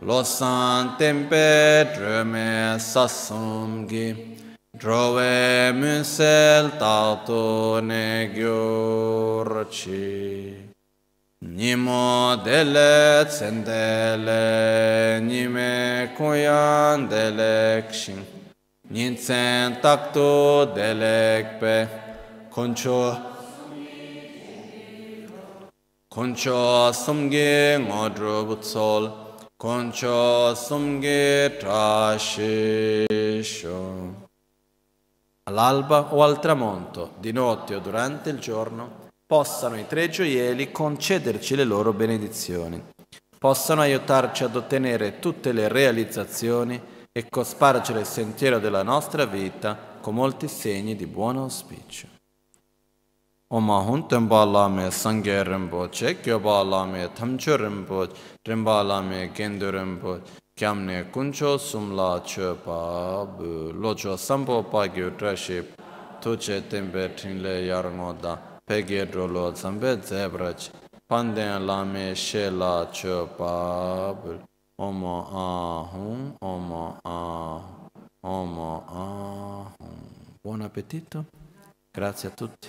losan tempe drume sasumgi drove musel tato ne gyurchi Nimo dele tsendele nime koyan dele kshin Nintsen takto delekpe koncho koncho sumge ngodrubu tsol koncho sumge trashisho. All'alba o al tramonto, di notte o durante il giorno, possano i tre gioielli concederci le loro benedizioni, possano aiutarci ad ottenere tutte le realizzazioni e cospargere il sentiero della nostra vita con molti segni di buon auspicio. Om ahun tenpa lame sangye rinpoche, kyopa lame thamcho rinpoche, rinpa lame gendo rinpoche, kyamne kuncho sumla chepa bu, locho sampo pagyo traship, tuche le trinle yarngo da, pege drolo zambe zebrache, panden lame she la chepa bu. Omo Ahum, Omo Ahum, Omo Ahum. Buon appetito, grazie a tutti.